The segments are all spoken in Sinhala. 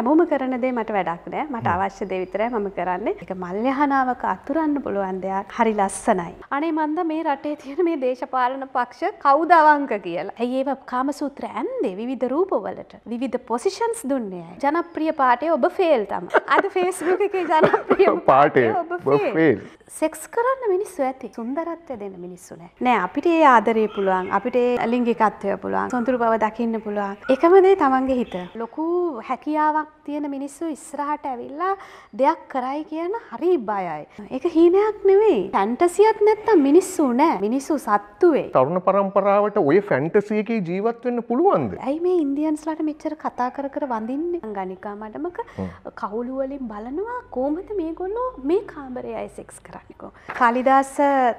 හැමෝම කරන දේ මට වැඩක් නෑ මට අවශ්‍ය දේ විතරයි මම කරන්නේ. ඒක මල්යහනාවක අතුරන්න පුළුවන් දෙයක්. හරි ලස්සනයි. අනේ මන්ද මේ රටේ තියෙන මේ දේශපාලන පක්ෂ කවුද අවංක කියලා. ඇයි ඒව කාමසූත්‍ර ඇන්දේ විවිධ රූපවලට. විවිධ පොසිෂන්ස් දුන්නේ. ජනප්‍රිය පාටේ ඔබ ෆේල් තමයි. අද Facebook එකේ ජනප්‍රිය පාටේ ඔබ ෆේල්. සෙක්ස් කරන්න මිනිස්සු ඇති. සුන්දරත්වය දෙන්න මිනිස්සු නෑ. නෑ අපිට ඒ ආදරේ පුළුවන්. අපිට ඒ ලිංගිකත්වය පුළුවන්. සොඳුරු බව දකින්න පුළුවන්. එකම දේ තමන්ගේ හිත. ලොකු හැකියාවක් හීනයක් තියෙන මිනිස්සු ඉස්සරහට ඇවිල්ලා දෙයක් කරයි කියන හරි බයයි. ඒක හීනයක් නෙවෙයි. ෆැන්ටසියක් නැත්තම් මිනිස්සු නෑ. මිනිස්සු සත්තුවේ. තරුණ පරම්පරාවට ඔය ෆැන්ටසි එකේ ජීවත් වෙන්න පුළුවන්ද? ඇයි මේ ඉන්දියන්ස්ලාට මෙච්චර කතා කර කර වඳින්නේ? ගණිකා මඩමක කවුළු වලින් බලනවා කොහොමද මේගොල්ලෝ මේ කාමරයයි සෙක්ස් කරන්නේ කොහොමද? කාලිදාස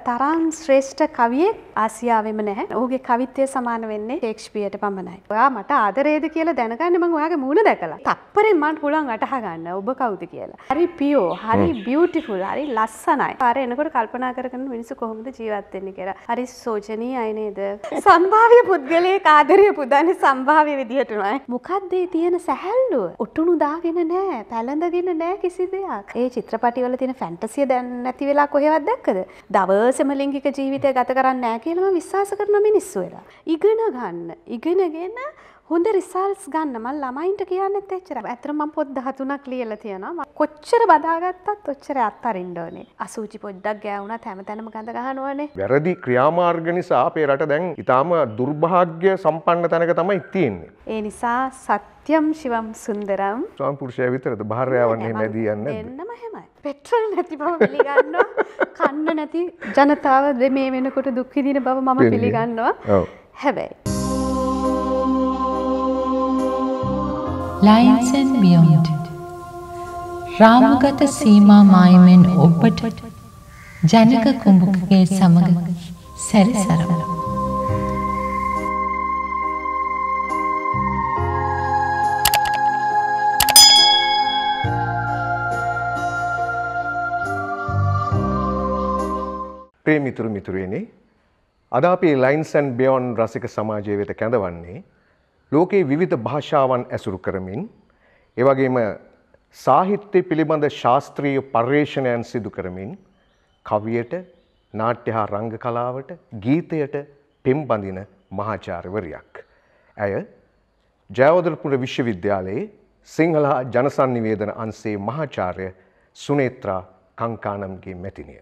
තරම් ශ්‍රේෂ්ඨ කවියෙක් ආසියාවෙම නැහැ. ඔහුගේ කවිත්වය සමාන වෙන්නේ ටේක්ෂ්පියට පමණයි. ඔයා මට ආදරේද කියලා දැනගන්න මම ඔයාගේ මූණ දැකලා. තප්පරෙන් මට පුළුවන් අටහ ගන්න ඔබ කවුද කියලා. හරි පියෝ හරි බියටිෆුල් හරි ලස්සනයි පාර එනකොට කල්පනා කරන මිනිසු කොහොමද ජීවත්වෙන්නේ කියලා හරි සෝජනී අයනේද. සම්භාවය පුද්ගලයේ කාදරය පුදන්න සම්භාවය විදිහටනයි. මොකක්දේ තියෙන සැහැල්ලුව ඔටුනු දාගෙන නෑ පැළඳගෙන නෑ කිසි දෙයක් ඒ චිත්‍රපටිවල තියෙන ෆැන්ටසිය දැන් ඇති වෙලා කොහෙවත් දැක්කද. දවසම ලිංගික ජීවිතය ගත කරන්න නෑ කියලම විශ්වාස කරන මිනිස්සු වෙලා. ඉගෙන ගන්න ඉගෙනගෙන හොඳ රිසල්ස් ගන්න මල් ළමයින්ට කියන්න එච්චර ඇතරම පොත් දහතුනක් ලියල තියෙනවා කොච්චර බදාගත්තත් ඔච්චර අත්තරින්ඩෝනේ අසූචි පොඩ්ඩක් ගෑවුණ තැම තැනම ගඳ ගහනුවනේ වැරදි ක්‍රියාමාර්ග නිසා අපේ රට දැන් ඉතාම දුර්භාග්‍ය සම්පන්න තැනක තමයි ඉතියන්නේ. ඒ නිසා සත්‍යම් ශිවම් සුන්දරම් ස්වාම් පුරුෂය විතරද භාරයාවන්නේ නැදියන්න එන්නම හෙමයි. පෙට්‍රල් නැති බව පිළිගන්න කන්න නැති ජනතාව දෙ මේ වෙනකොට දුක්විදින බව මම පිළිගන්නවා හැබැයි. lines and beyond. රාමගත සීමා මායමෙන් ඔබට ජනක කුඹුකගේ සමග සැරිසරමු. ප්‍රේ මිතුරු මිතුරුවනි අද අපි ලයින්සන් බියෝන් රසික සමාජය වෙත කැඳවන්නේ ලෝකයේ විවිධ භාෂාවන් ඇසුරු කරමින් එවැගේම සාහිත්‍ය පිළිබඳ ශාස්ත්‍රීය පර්යේෂණයන් සිදු කරමින් කවියට නාට්‍ය හා රංග කලාවට ගීතයට පෙම්බඳින මහාචාර්යවරියක්. ඇය ජයවදරපුර විශ්වවිද්‍යාලයේ සිංහල ජනසන්නිවේදන අංශයේ මහාචාර්ය සුනේත්‍රා කංකානම්ගේ මැතිනිය.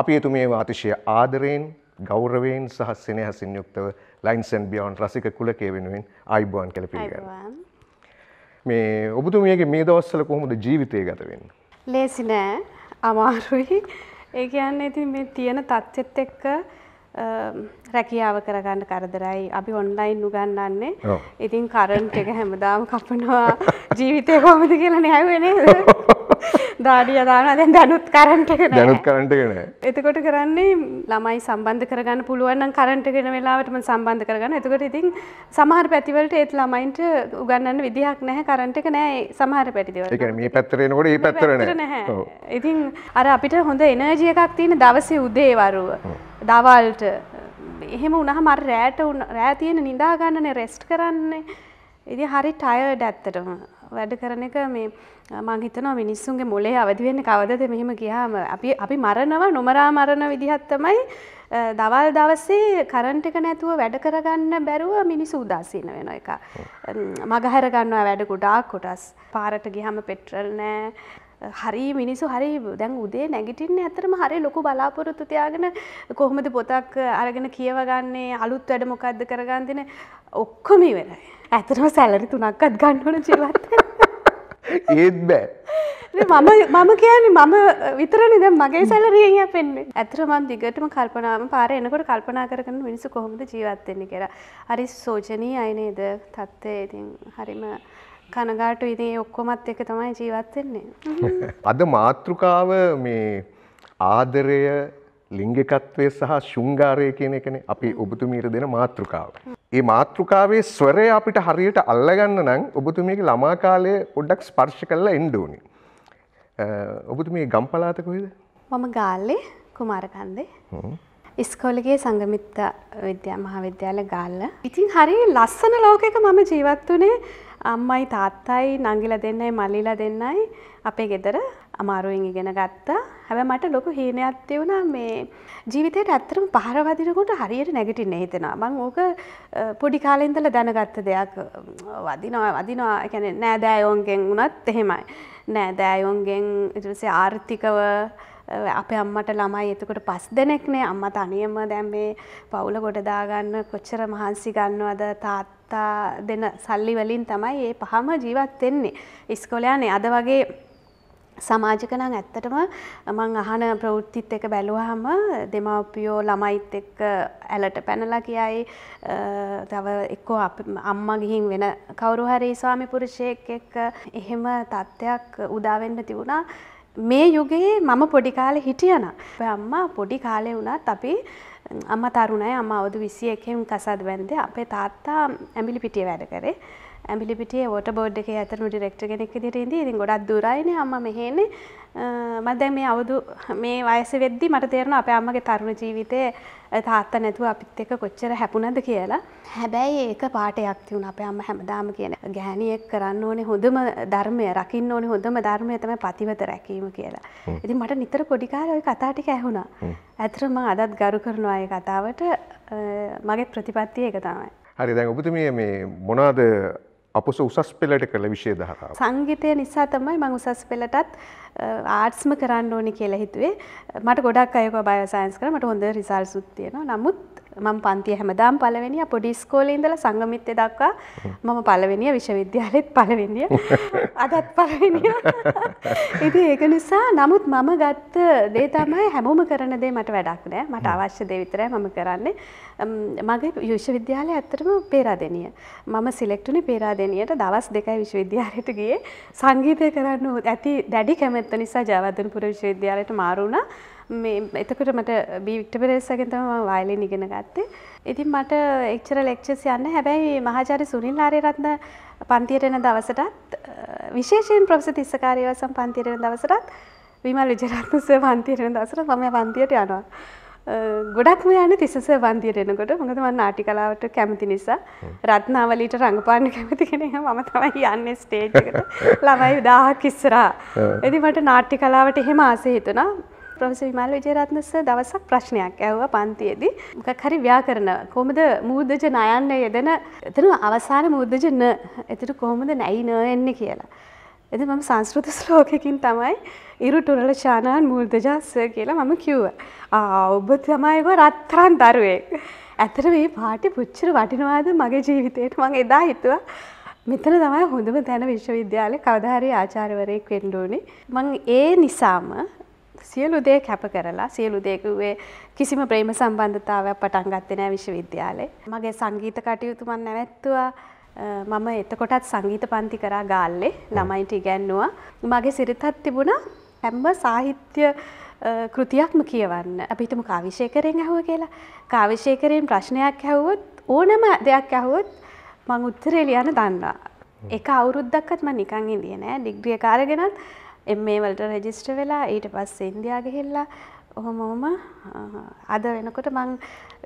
අපි එතුමියව අතිශය ආදරයෙන් ගෞරවයෙන් සහ සෙනෙහසින් යුක්තව ලයින්සන් බියවන් රසික කුලකේ වෙනුවෙන් අයිබෝන් කළ පිළිගන්න. මේ ඔබතුමියගේ මේ දවස්සල කොහොමද ජීවිතය ගත වෙන්න. ලේසි නෑ අමාරුයි ඒ කියන්න ඉතින් මේ තියෙන තත්ත්වෙත් එක්ක රැකියාව කරගන්න කරදරයි අපි ඔන්ලයින් උගන්නන්නේ ඉතින් කරන්ට් එක හැමදාම කපනවා ජීවිතය කොහොමද කියලන හැවෙන දාඩිය දාන දැන් දැනුත් කරන්ට දැනුත් කරටගෙන එතකොට කරන්නේ ළමයි සම්බන්ධ කරගන්න පුළුවන් කරටගෙන වෙලාවටම සම්බන්ධ කරගන්න එතකොට ඉතින් සමහර පැතිවලට ඒත් ළමයින්ට උගන්නන්න විදිහක් නැහැ කරන්ට එක නෑ සමහර පැටිදව මේ පැත්තරෙනකොට ඒ පැත්තරන ඉතින් අර අපිට හොඳ එනජිය එකක් තියෙන දවසේ උදේවරුව දවල්ට එහෙම උනහ මර රෑට රෑ තියෙන නිදාගන්නනේ රෙස්ට් කරන්නේ ඉදි හරි ටයඩ් ඇත්තටම වැඩ කරන එක මේ මංහිතනවා මිනිස්සුන්ගේ මොලේ අවදිවෙන්න කවදද මෙහෙම ගියාම අපි අපි මරණව නොමරා මරණ විදිහත්තමයි දවල් දවස්සේ කරන්ට එක නැතුව වැඩ කරගන්න බැරුව මිනිසු උදාසීන වෙන එක. මගහැරගන්නවා වැඩ ගොඩාක් කොටස් පාරට ගිහම පෙට්‍රල් නෑ හරි මිනිසු හරි දැන් උදේ නැගිටින්න ඇතරම හරි ලොකු බලාපොරොත්තු තියාගෙන කොහොමද පොතක් අරගෙන කියවගන්නේ අලුත් වැඩ මොකක්ද කරගන්දින ඔක්කොම ඉවරයි. ඇතනම සැලරි තුනක්වත් ගන්නවන ජීවත්. ඒත් බෑ. මම මම කියන්නේ මම විතරනි දැන් මගේ සැලරියෙන් යැපෙන්නේ. ඇත්තට මම දිගටම කල්පනාම පාර එනකොට කල්පනා කරගෙන මිනිස්සු කොහොමද ජීවත් වෙන්නේ කියලා. හරි සෝචනීයයි නේද? තත්ත්වය ඉතින් හරිම කනගාටු ඉතින් ඔක්කොමත් එක තමයි ජීවත් වෙන්නේ. අද මාතෘකාව මේ ආදරය ලිංගිකත්වය සහ ශෘංගාරය කියන එකනේ අපි ඔබතුමීට දෙන මාතෘකාව. ඒ මාතෘකාවේ ස්වරය අපිට හරියට අල්ලගන්න නම් ඔබතුමීගේ ළමා කාලයේ පොඩ්ඩක් ස්පර්ශ කරලා එන්න ඕනේ. ඔබතුමී ගම්පලාත කොහෙද? මම ගාල්ලේ කුමාරකන්දේ. ඉස්කෝලගේ සංගමිත්ත විද්‍යා මහාවිද්‍යාල ගාල්ල. ඉතින් හරි ලස්සන ලෝකයක මම ජීවත් වුණේ අම්මයි තාත්තයි නංගිලා දෙන්නයි මල්ලිලා දෙන්නයි අපේ ගෙදර අමාරුවෙන් ඉගෙන ගත්තා. හැබැයි මට ලොකු හීනයක් තියුණා මේ ජීවිතේට ඇත්තටම පහර වදිනකොට හරියට නැගිටින්න හිතෙනවා. මම ඕක පොඩි කාලේ ඉඳලා දැනගත්ත දෙයක්. වදිනවා වදිනවා කියන්නේ නෑදෑයෝන්ගෙන් වුණත් එහෙමයි. නෑදෑයෝන්ගෙන් ඊට පස්සේ ආර්ථිකව අපේ අම්මට ළමයි එතකොට පස් දෙනෙක්නේ අම්ම තනියම දැන් මේ පවුල ගොඩදාගන්න කොච්චර මහන්සි ගන්නවද තාත්තා දෙන සල්ලි වලින් තමයි ඒ පහම ජීවත් වෙන්නේ. ඉස්කෝලයනේ අද වගේ සමාජික නම් ඇත්තටම මං අහන ප්‍රවෘත්තිත් එක බැලුවහම දෙමව්පියෝ ළමයිත් එක්ක ඇලට පැනලා කියයි තව එක්කෝ අම්මා ගිහින් වෙන කවුරු හරි ස්වාමි පුරුෂයෙක් එක්ක එහෙම තත්ත්වයක් උදා වෙන්න තිබුණා මේ යුගයේ මම පොඩි කාලේ හිටියන. අම්මා පොඩි කාලේ වුණත් අපි අම්මා තරුණයි අම්මා අවුරුදු 21 එකෙන් කසාද බැන්දේ. අපේ තාත්තා ඇඹිලිපිටිය වැඩ කරේ. ඇමිලිපිට ෝට බෝඩ් එක ඇතනු ඩිරෙක්ට කෙනෙක් දිරේදී ඉතින් ගොඩක් දුරයින අම මෙහෙන්නේ මදැ මේ අවුදු මේ වයස වෙද්දි මට තේරෙන අපේ අම්මගේ තරුණ ජීවිතය තාත්තා නැතුව අපිත් එක්ක කොච්චර හැපුණද කියලා. හැබැයි ඒක පාටයක් තියුණ අපේ අම්ම හැමදාම කියන ගෑණියෙක් කරන්න ඕනේ හොඳම ධර්මය රකින්න ඕනේ හොඳම ධර්මය තමයි පතිවත රැකීම කියලා. ඉතින් මට නිතර පොඩි කාලේ ওই කතා ටික ඇහුණා. ඇත්තටම මම අදත් ගරු කරනවා ඒ කතාවට මගේ ප්‍රතිපත්තිය ඒක තමයි. හරි දැන් ඔබතුමිය මේ මොනවාද අපස උසස් පෙළට කළ විශෂය දහරාව. සංගීතය නිසා තමයි මං උසස් පෙළටත් ආර්ස්ම කරන්න ඕනි කියලා හිතුවේ මට ගොඩක් අයක බයසායන්ස් කර මට හොඳ රිසල් සුත්තියන නමුත් මම පන්තිය හැමදාම් පළවෙනිය පොඩි ස්කෝලේ ඉඳලා සංගමිත්ය දක්වා මම පළවෙනිය විශ්වවිද්‍යාලෙත් පළවෙනිය අදත් පළවෙනිය. ඉතින් ඒක නිසා නමුත් මම ගත්ත දේ තමයි හැමෝම කරන දේ මට වැඩක් නෑ. මට අවශ්‍ය දේ විතරයි මම කරන්නේ. මගේ විශ්වවිද්‍යාලය ඇත්තටම පේරාදෙනිය. මම සිලෙක්ට් වුණේ පේරාදෙනියට දවස් දෙකයි විශ්වවිද්‍යාලයට ගියේ. සංගීතය කරන්න ඇති දැඩි කැමැත්ත නිසා ජයවර්ධනපුර විශ්වවිද්‍යාලයට මාරු වුණා. මේ එතකට මට බීවික්ට පෙරෙස්සගෙන් තම වයිලින් ඉගෙන ගත්තේ. ඉතින් මට එක්චර ලෙක්චස් යන්න හැබැයි මහාචාර්ය සුනිල් ආරේරත්න පන්තියට එන දවසටත් විශේෂයෙන් ප්‍රොෆෙසර් තිස්සකාරීවසම් පන්තියට එන දවසටත් විමල් විජයරත්න සර් පන්තියට එන දවසට මම පන්තියට යනවා. ගොඩක්ම යන තිසස වන්දියට එනකොට මොකද මම නාටි කලාවට කැමති නිසා රත්නාවලීට රඟපාන්න කැමති කෙනෙක් මම තමයි යන්නේ ස්ටේජ් එකට ළමයි 1000ක් ඉස්සරහා. ඉතින් මට නාට්‍ය කලාවට එහෙම ආසෙ හිතුණා. ප්‍රොෆෙස විමල් විජයරත්නස දවසක් ප්‍රශ්නයක් ඇව්ව පන්තියේදී මොකක් හරි ව්‍යාකරණ කොහොමද මූර්ධජ නයන්න යෙදෙන එතන අවසාන මූර්ධජ න එතන කොහොමද නැයි න එන්නේ කියලා. එතන මම සංස්කෘත ශ්ලෝකකින් තමයි ඉරු ටුරල ශානාන් මූර්ධජස්ස කියලා මම කිව්වා. ආ ඔබ තමයි රත්තරන් දරුවෙක්. ඇතර මේ පාටි පුච්චර වටිනවාද මගේ ජීවිතයට මම එදා හිතුවා මෙතන තමයි හොඳම තැන විශ්වවිද්‍යාලේ කවදාහරි ආචාර්යවරයෙක් වෙන්න ඕනේ. මම ඒ නිසාම සියලු දේ කැප කරලා සියලු දේකුවේ කිසිම ප්‍රේම සම්බන්ධතාවයක් පටන් ගත්තේ නැහැ විශ්වවිද්‍යාලේ. මගේ සංගීත කටයුතු මම නැවැත්තුවා. මම එතකොටත් සංගීත පන්ති කරා ගාල්ලේ ළමයින්ට ඉගැන්නුවා. මගේ සිරිතත් තිබුණා හැම සාහිත්‍ය කෘතියක්ම කියවන්න. අපි හිතමු කාවිශේකරෙන් ඇහුව කියලා. කාවිශේකරෙන් ප්‍රශ්නයක් ඇහුවොත් ඕනම දෙයක් ඇහුවොත් මම උත්තරේ ලියන්න දන්නවා. එක අවුරුද්දක්වත් මම නිකන් හිටියේ නෑ. ඩිග්‍රී එක අරගෙනත් එම්ඒ වලට රෙජිස්ට වෙලා ඊට පස් ඉන්දයා ගිහිල්ලා ඔහොමෝම අද වෙනකොට මං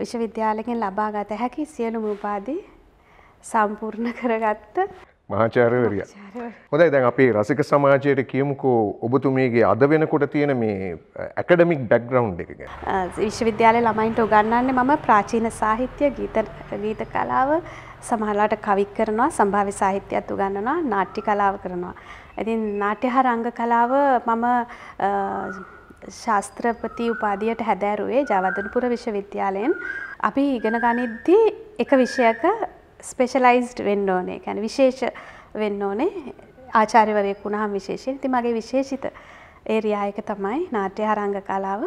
විශ්වවිද්‍යාලකින් ලබා ගත හැකි සියලු මූපාදී සම්පූර්ණ කරගත්ත මහාචාරවරිය හොඳයි දැන් අපේ රසික සමාජයට කියමුකෝ ඔබතුමේගේ අද වෙනකොට තියෙන මේ ඇකඩමික් බැක්ග්‍රවන්් එක ගැන විශ්වවිද්‍යාලය ළමයින්ට උගන්නන්නේ මම ප්‍රාචීන සාහිත්‍ය ගීත ගීත කලාව සමහලාට කවික් කරනවා සම්භාව්‍ය සාහිත්‍යයක්ත් උගන්නනවා නාට්ටි කලාව කරනවා ඇතින් නාට්‍ය හා රංග කලාව මම ශාස්ත්‍රපති උපාදියට හැදෑරුවේ ජාවදනපුර විශ්වවිද්‍යාලයෙන් අපි ඉගෙන ගනිද්දී එක විෂයක ස්පෙෂලයිස්ඩ් වෙන්න ඕනේ ැන විශේෂ වෙන්න ඕනේ ආචාරිවරයෙක් වුණහම් විශේෂයෙන් ති මගේ විශේෂිත ඒරියායක තමයි නාට්‍ය හරංග කලාව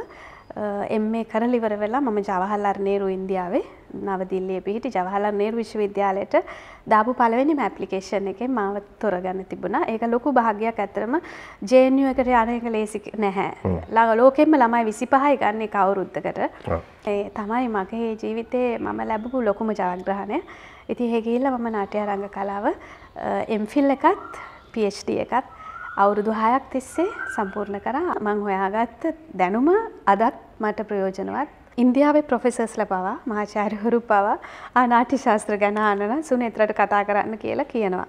එම්ඒ කරලිවර වෙලා මම ජවහල්ලර් නේරු ඉන්දියාවේ නවදිල්ලේ පිහිටි ජවහලර් නේර් විශ්වවිද්‍යාලයට දාපු පළවෙනි මැප්ලිකේෂන් එක මාව තොරගන්න තිබුණා ඒක ලොකු භාගයක් ඇතරම ජේනිය එකට යනක ලේසි නැහැ ළඟ ලෝකෙන්ම ළමයි විසි පහයි ගන්නේ කවුරුද්ධකට ඒ තමයි මගේ ජීවිතේ මම ලැබපු ලොකුම ජාග්‍රහණය ඉති හෙගිල්ල මම නාටය රංග කලාව එම්ෆිල් එකත් පිD එකත් අවුරුදු 6ක් තිස්සේ සම්පූර්ණ කරා. මම හොයාගත්ත දැනුම අදත් මට ප්‍රයෝජනවත්. ඉන්දියාවේ ප්‍රොෆෙසර්ස්ලා පවා මහාචාර්යවරු පවා ආනාටි ශාස්ත්‍ර ගැන අහනවා සුනේත්‍රට කතා කරන්න කියලා කියනවා.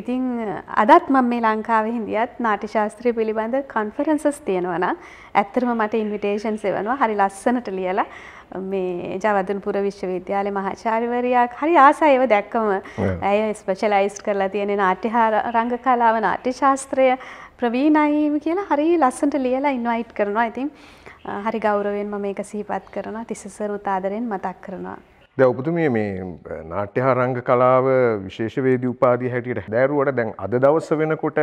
ඉතින් අදත් මම මේ ලංකාවේ හින්දියත් නාට්‍ය ශාස්ත්‍රය පිළිබඳ කොන්ෆරන්සස් තියෙනවා නම් ඇත්තටම මට ඉන්විටේෂන්ස් එවනවා. හරි ලස්සනට ලියලා මේ ජවදනපුර විශ්වවිද්‍යාල මහාචාර්යවරයාක් හරි ආසායව දැක්කම ඇය ස්පෙෂලයිස් කරලා තියෙන නාට්‍ය රංග කලාව නාට්‍ය ශාස්ත්‍රය ප්‍රවීණයි කියලා හරි ලස්සන්ට ලියලා ඉන්වයිට් කරනවා. ඉතින් හරි ගෞරවයෙන් මම මේක සිහිපත් කරනවා. තිසසරුත් ආදරෙන් මතක් කරනවා. දැන් ඔබතුමිය මේ නාට්‍ය හා රංග කලාව විශේෂවේදී උපාධිය හැටියට හැදෑරුවට දැන් අද දවස් වෙනකොට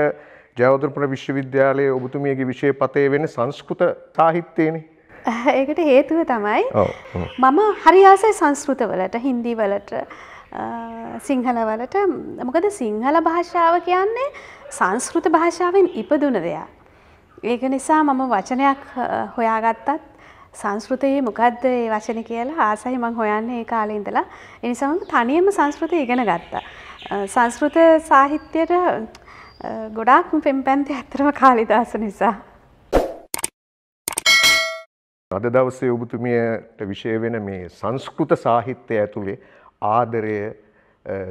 ජයවර්ධනපුර විශ්වවිද්‍යාලයේ ඔබතුමියගේ විෂය පතේ වෙන සංස්කෘත සාහිත්‍යයනේ ඒකට හේතුව තමයි මම හරියාසයි සංස්කෘතවලට හින්දිවලට සිංහලවලට මොකද සිංහල භාෂාව කියන්නේ සංස්කෘත භාෂාවෙන් ඉපදුන දෙයක්. ඒක නිසා මම වචනයක් හොයාගත්තත් සංස්කෘතයේ මොකක්ද ඒ වචන කියලා ආසයි මං හොයන්නේ ඒ කාලේ ඉඳලා. ඒ නිසා මම තනියම සංස්කෘතය ඉගෙන ගත්තා. සංස්කෘත සාහිත්‍යයට ගොඩාක් පෙම්පැන්ති ඇත්තම කාලිදාස නිසා. අද දවසේ ඔබතුමියට විෂය වෙන මේ සංස්කෘත සාහිත්‍යය ඇතුළේ ආදරය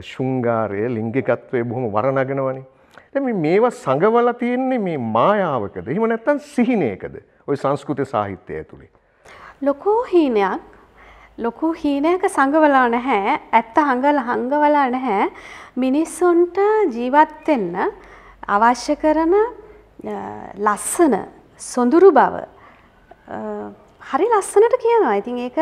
ශුංගාරය ලිංගිකත්වය බොහොම වරණගෙනවනේ. දැන් මේවා සංගවලා තියෙන්නේ මේ මායාවකද? එහෙම නැත්නම් සිහිනයකද? ওই සංස්කෘත සාහිත්‍යය ඇතුළේ. ලොකු හීනයක් ලොකු හීනයක සංගවලා නැහැ. ඇත්ත හංගල හංගවලා නැහැ. මිනිස්සුන්ට ජීවත් වෙන්න අවශ්‍ය කරන ලස්සන සොඳුරු බව හරි ලස්සනට කියනවා. ඉතින් ඒක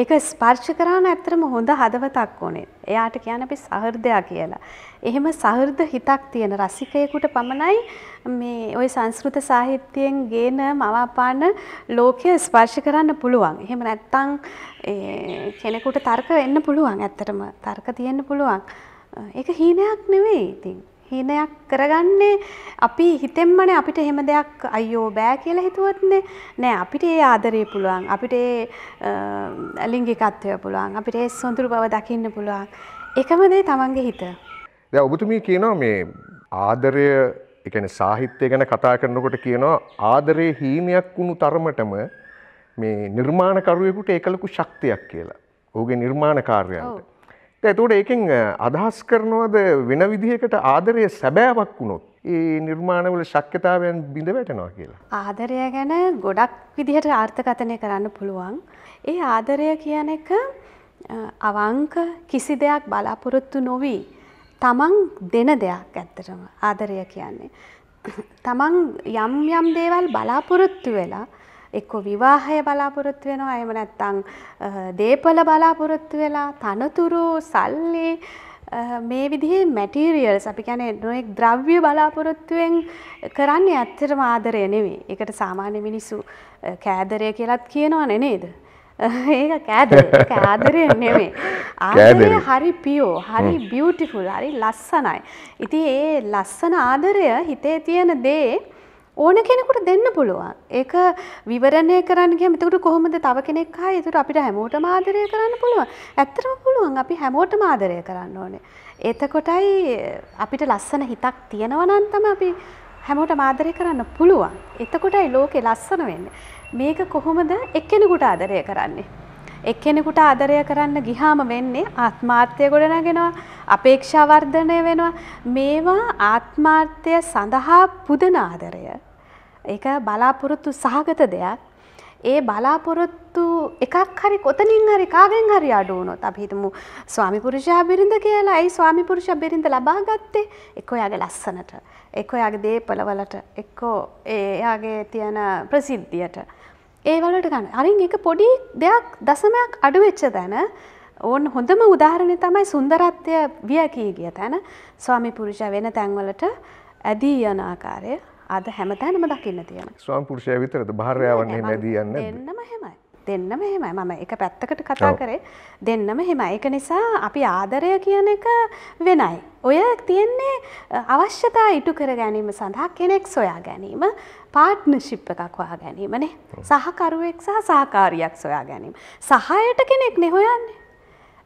ඒක ස්පර්ශ කරාන ඇත්තටම හොඳ හදවතක් ඕනේ. එයාට කියන්නේ අපි සහෘදයා කියලා. එහෙම සහෘද හිතක් තියෙන රසිකයෙකුට පමණයි මේ ওই සංස්කෘත සාහිත්‍යයෙන් ගේන මවාපාන ලෝකය ස්පර්ශ කරන්න පුළුවන්. එහෙම නැත්තම් කෙනෙකුට තර්ක වෙන්න පුළුවන්. ඇත්තටම තර්ක තියෙන්න පුළුවන්. ඒක හීනයක් නෙවෙයි. ඉතින් හීනයක් කරගන්නේ අපි හිතෙන්මනේ අපිට එහෙම දෙයක් අයියෝ බෑ කියලා හිතුවොත්නේ නෑ අපිට ඒ ආදරේ පුළුවන් අපිට ඒ ලිංගිකත්වය පුළුවන් අපිට ඒ සොඳුරු බව දකින්න පුළුවන් එකම දේ තමන්ගේ හිත. දැන් ඔබතුමී කියනවා මේ ආදරය ඒ කියන්නේ සාහිත්‍ය ගැන කතා කරනකොට කියනවා ආදරේ හීනයක් වුණු තරමටම මේ නිර්මාණකරුවෙකුට ඒකලකු ශක්තියක් කියලා. ඔහුගේ නිර්මාණ කාර්යයන්ට. ඇතෝට ඒකෙන් අදහස් කරනවද වෙන විදිහකට ආදරය සැබෑවක් වුණොත්. ඒ නිර්මාණවල ශක්්‍යතාවයන් බිඳ වැටනවා කියලා. ආදරය ගැන ගොඩක් විදිහට ආර්ථකතනය කරන්න පුළුවන්. ඒ ආදරය කියන එක අවංක කිසි දෙයක් බලාපොරොත්තු නොවී. තමන් දෙන දෙයක් ඇත්තටම ආදරය කියන්නේ. තමන් යම් යම් දේවල් බලාපොරොත්තු වෙලා එක්ක විවාහය බලාපොරොත්තු වෙනවා එහෙම නැත්නම් දේපල බලාපොරොත්තු වෙලා තනතුරු සල්ලි මේ විදිහේ මැටීරියල්ස් අපි කියන්නේ නොඑක් ද්‍රව්‍ය බලාපොරොත්තුවෙන් කරන්නේ ඇත්තටම ආදරය නෙමෙයි. ඒකට සාමාන්‍ය මිනිස්සු කෑදරය කියලාත් කියනවනේ නේද? ඒක කෑදරය. ඒක ආදරය නෙමෙයි. ආදරය හරි පියෝ, හරි බියුටිෆුල්, හරි ලස්සනයි. ඉතින් ඒ ලස්සන ආදරය හිතේ තියෙන දේ ඕන කෙනෙකුට දෙන්න පුළුවන්. ඒක විවරණය කරන්න ගියම එතකොට කොහොමද තව කෙනෙක් ආයි එතකොට අපිට හැමෝටම ආදරය කරන්න පුළුවන්. ඇත්තටම පුළුවන් අපි හැමෝටම ආදරය කරන්න ඕනේ. එතකොටයි අපිට ලස්සන හිතක් තියෙනවා නම් තමයි අපි හැමෝටම ආදරය කරන්න පුළුවන්. එතකොටයි ලෝකේ ලස්සන වෙන්නේ. මේක කොහොමද එක්කෙනෙකුට ආදරය කරන්නේ? එක්කෙනෙකුට ආදරය කරන්න ගිහාම වෙන්නේ ආත්මාර්ථය ගොඩනගෙනවා. අපේක්ෂා වර්ධනය වෙනවා. මේවා ආත්මාර්ථය සඳහා පුදන ආදරය. ඒක බලාපොරොත්තු සහගත දෙයක්. ඒ බලාපොරොත්තු එකක් හරි කොතනින් හරි කාගෙන් හරි අඩු වුණොත් අපි හිතමු ස්වාමි පුරුෂයා බිරිඳ කියලා. ඇයි ස්වාමි පුරුෂයා බිරිඳ ලබා ගත්තේ? එක්කෝ එයාගේ ලස්සනට, එක්කෝ එයාගේ දේපළවලට, එක්කෝ එයාගේ තියෙන ප්‍රසිද්ධියට. ඒ වලට ගන්න. අරින් එක පොඩි දෙයක් දශමයක් අඩු වෙච්ච තැන ඕන් හොඳම උදාහරණය තමයි සුන්දරත්වය වියකී ගිය තැන ස්වාමි පුරුෂයා වෙන තැන්වලට ඇදී යන ආකාරය අද හැමතැනම දකින්න තියෙන ස්වාම්පුරුෂය විතරද භාරයාවන්න නැදී යන්න දෙන්නම හෙමයි දෙන්නම හෙමයි මම එක පැත්තකට කතා කරේ දෙන්නම හෙමයි එක නිසා අපි ආදරය කියන එක වෙනයි. ඔය තියෙන්නේ අවශ්‍යතා ඉටු කර ගැනීම සඳහා කෙනෙක් සොයා ගැනීම පාර්ට්නශිප් එකක් හොයා ගැනීමනේ සහකරුවෙක් සහ සහකාරියක් සොයා ගැනීම. සහයට කෙනෙක් නෙහොයන්නේ.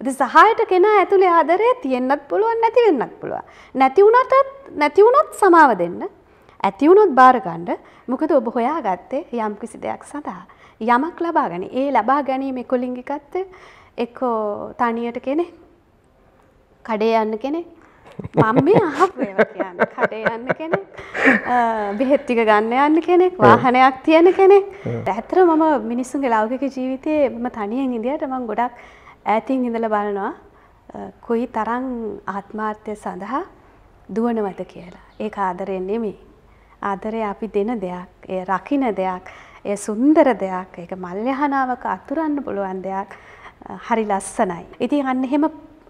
සහයට කෙනා ඇතුළේ ආදරය තියෙන්න්නත් පුළුවන් නැති වෙන්නත් පුළුවන්. නැතිවුණටත් නැතිවුණොත් සමාව දෙන්න ඇතිවුණොත් බාරගණ්ඩ මොකද ඔබ හොයා ගත්තේ යම් කිසි දෙයක් සඳහා. යමක් ලබා ගැන ඒ ලබා ගැනීම කොලිංගිකත්ත එක්කෝ තනියට කෙනෙ කඩේ යන්න කෙනෙ මම මේ අහන්න කඩේ යන්න කෙනෙ බෙහෙත්තික ගන්න යන්න කෙනෙක් වාහනයක් තියෙන කෙනෙක් ඇතර මම මිනිස්සුන්ගේ ලෞකික ජීවිතය මම තනියෙන් ඉදිට මං ගොඩක් ඇතින් ඉඳල බලනවා කුයි තරං ආත්මාර්ථය සඳහා දුවනවත කියලා ඒ ආදරෙන් නෙමේ ආදරය අපි දෙන දෙයක් ඒ රකින දෙයක් ඒ සුන්දර දෙයක් ඒක මල්්‍යහනාවක අතුරන්න පුළුවන් දෙයක් හරි ලස්සනයි. ඉතින් අන්න එහෙම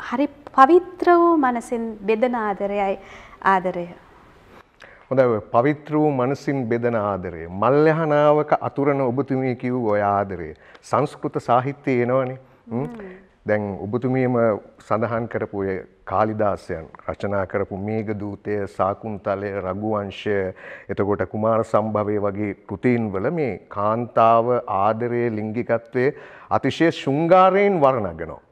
හරි පවිත්‍ර වූ මනසින් බෙදන ආදරයයි ආදරය. හොඳ පවිත්‍ර වූ මනසින් බෙදන ආදරය. මල්්‍යහනාවක අතුරන ඔබතුමිය කිව් ඔය ආදරය. සංස්කෘත සාහිත්‍යය එනවනේ. දැන් ඔබතුමියම සඳහන් කරපුය කාලිදාසයන් රචනා කරපු මේඝදූතය, සාකුන්තලය, රඝුවංශය, එතකොට කුමාර සම්භවය වගේ කෘතීන්වල මේ කාන්තාව ආදරයේ ලිංගිකත්වයේ අතිශය ශෘංගාරයෙන් වර්ණගෙනවා.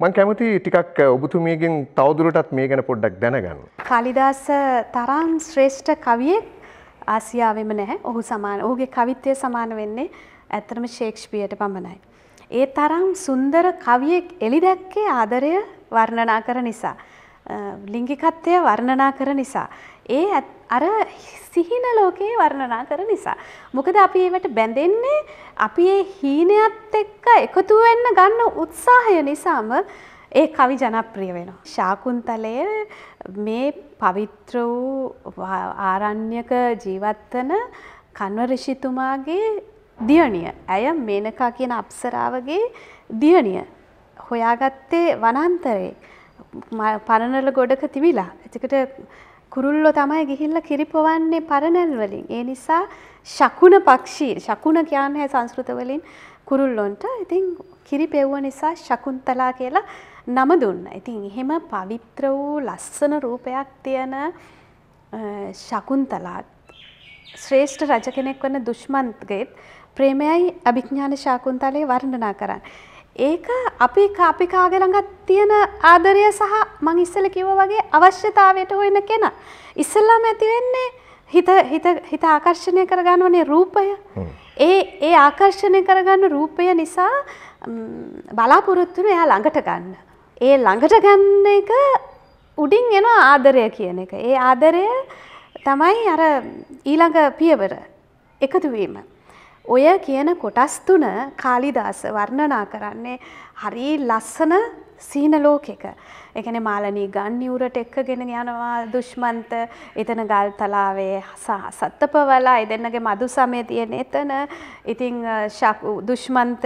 මම කැමති ටිකක් ඔබතුමියගෙන් තවදුරටත් මේ ගැන පොඩ්ඩක් දැනගන්න. කාලිදාස තරම් ශ්‍රේෂ්ඨ කවියෙක් ආසියාවෙම නැහැ. ඔහු සමාන. ඔහුගේ කවිත්වය සමාන වෙන්නේ ඇත්තටම ෂේක්ස්පියර්ට පමණයි. ඒ තරම් සුන්දර කවියෙක් එලි දැක්කේ ආදරය වර්ණනා කර නිසා. ලිංගිකත්වය වර්ණනා කර නිසා. ඒ අර සිහින ලෝකයේ වර්ණනා කර නිසා. මොකද අපි ඒවට බැඳෙන්නේ අපි ඒ හීනයත් එක්ක එකතු වෙන්න ගන්න උත්සාහය නිසාම ඒ කවි ජනප්‍රිය වෙනවා. ශාකුන්තලය මේ පවිත්‍ර වූ ආරණ්‍යක ජීවත්වන කන්ව ඍෂිතුමාගේ දියණිය. ඇය මේනකා කියන අප්සරාවගේ දියණිය. හොයාගත්තේ වනාන්තරේ. පරණල ගොඩක තිබිලා. එතකොට කුරුල්ලෝ තමයි ගිහිල්ලා කිරිපොවන්නේ පරණල් වලින්. ඒ නිසා ශකුන පක්ෂී ශකුන කියන්නේ සංස්කෘත වලින් කුරුල්ලොන්ට ඉතින් කිරි පෙව්ව නිසා ශකුන්තලා කියලා නම දුන්නා. ඉතින් එහෙම පවිත්‍ර වූ ලස්සන රූපයක් තියෙන ශකුන්තලා ශ්‍රේෂ්ඨ රජ කෙනෙක් වන දුෂ්මන්ත්ගෙත් ප්‍රේමයයි අභිඥාන ශාකුන්තලයේ වර්ණනා කරන්න. ඒක අපි අපි කාගේ ළඟත් තියෙන ආදරය සහ මං ඉස්සෙල්ලා කිව්වා වගේ අවශ්‍යතාවයට හොයන කෙනා. ඉස්සෙල්ලාම ඇති වෙන්නේ හිත හිත හිත ආකර්ෂණය කරගන්නවනේ රූපය. ඒ ඒ ආකර්ෂණය කරගන්න රූපය නිසා බලාපොරොත්තු වෙන එයා ළඟට ගන්න. ඒ ළඟට ගන්න එක උඩින් එන ආදරය කියන එක. ඒ ආදරය තමයි අර ඊළඟ පියවර එකතු වීම. ඔය කියන කොටස් තුන කාලිදාස වර්ණනා කරන්නේ හරි ලස්සන සීන ලෝකෙක. එකන මාලනී ගන්නිවරට එක්කගෙන යනවා දුෂ්මන්ත එතන ගල් තලාවේ සත්තපවලා එදන්නගේ මදු සමය තියෙන එතන ඉතිං දුෂ්මන්ත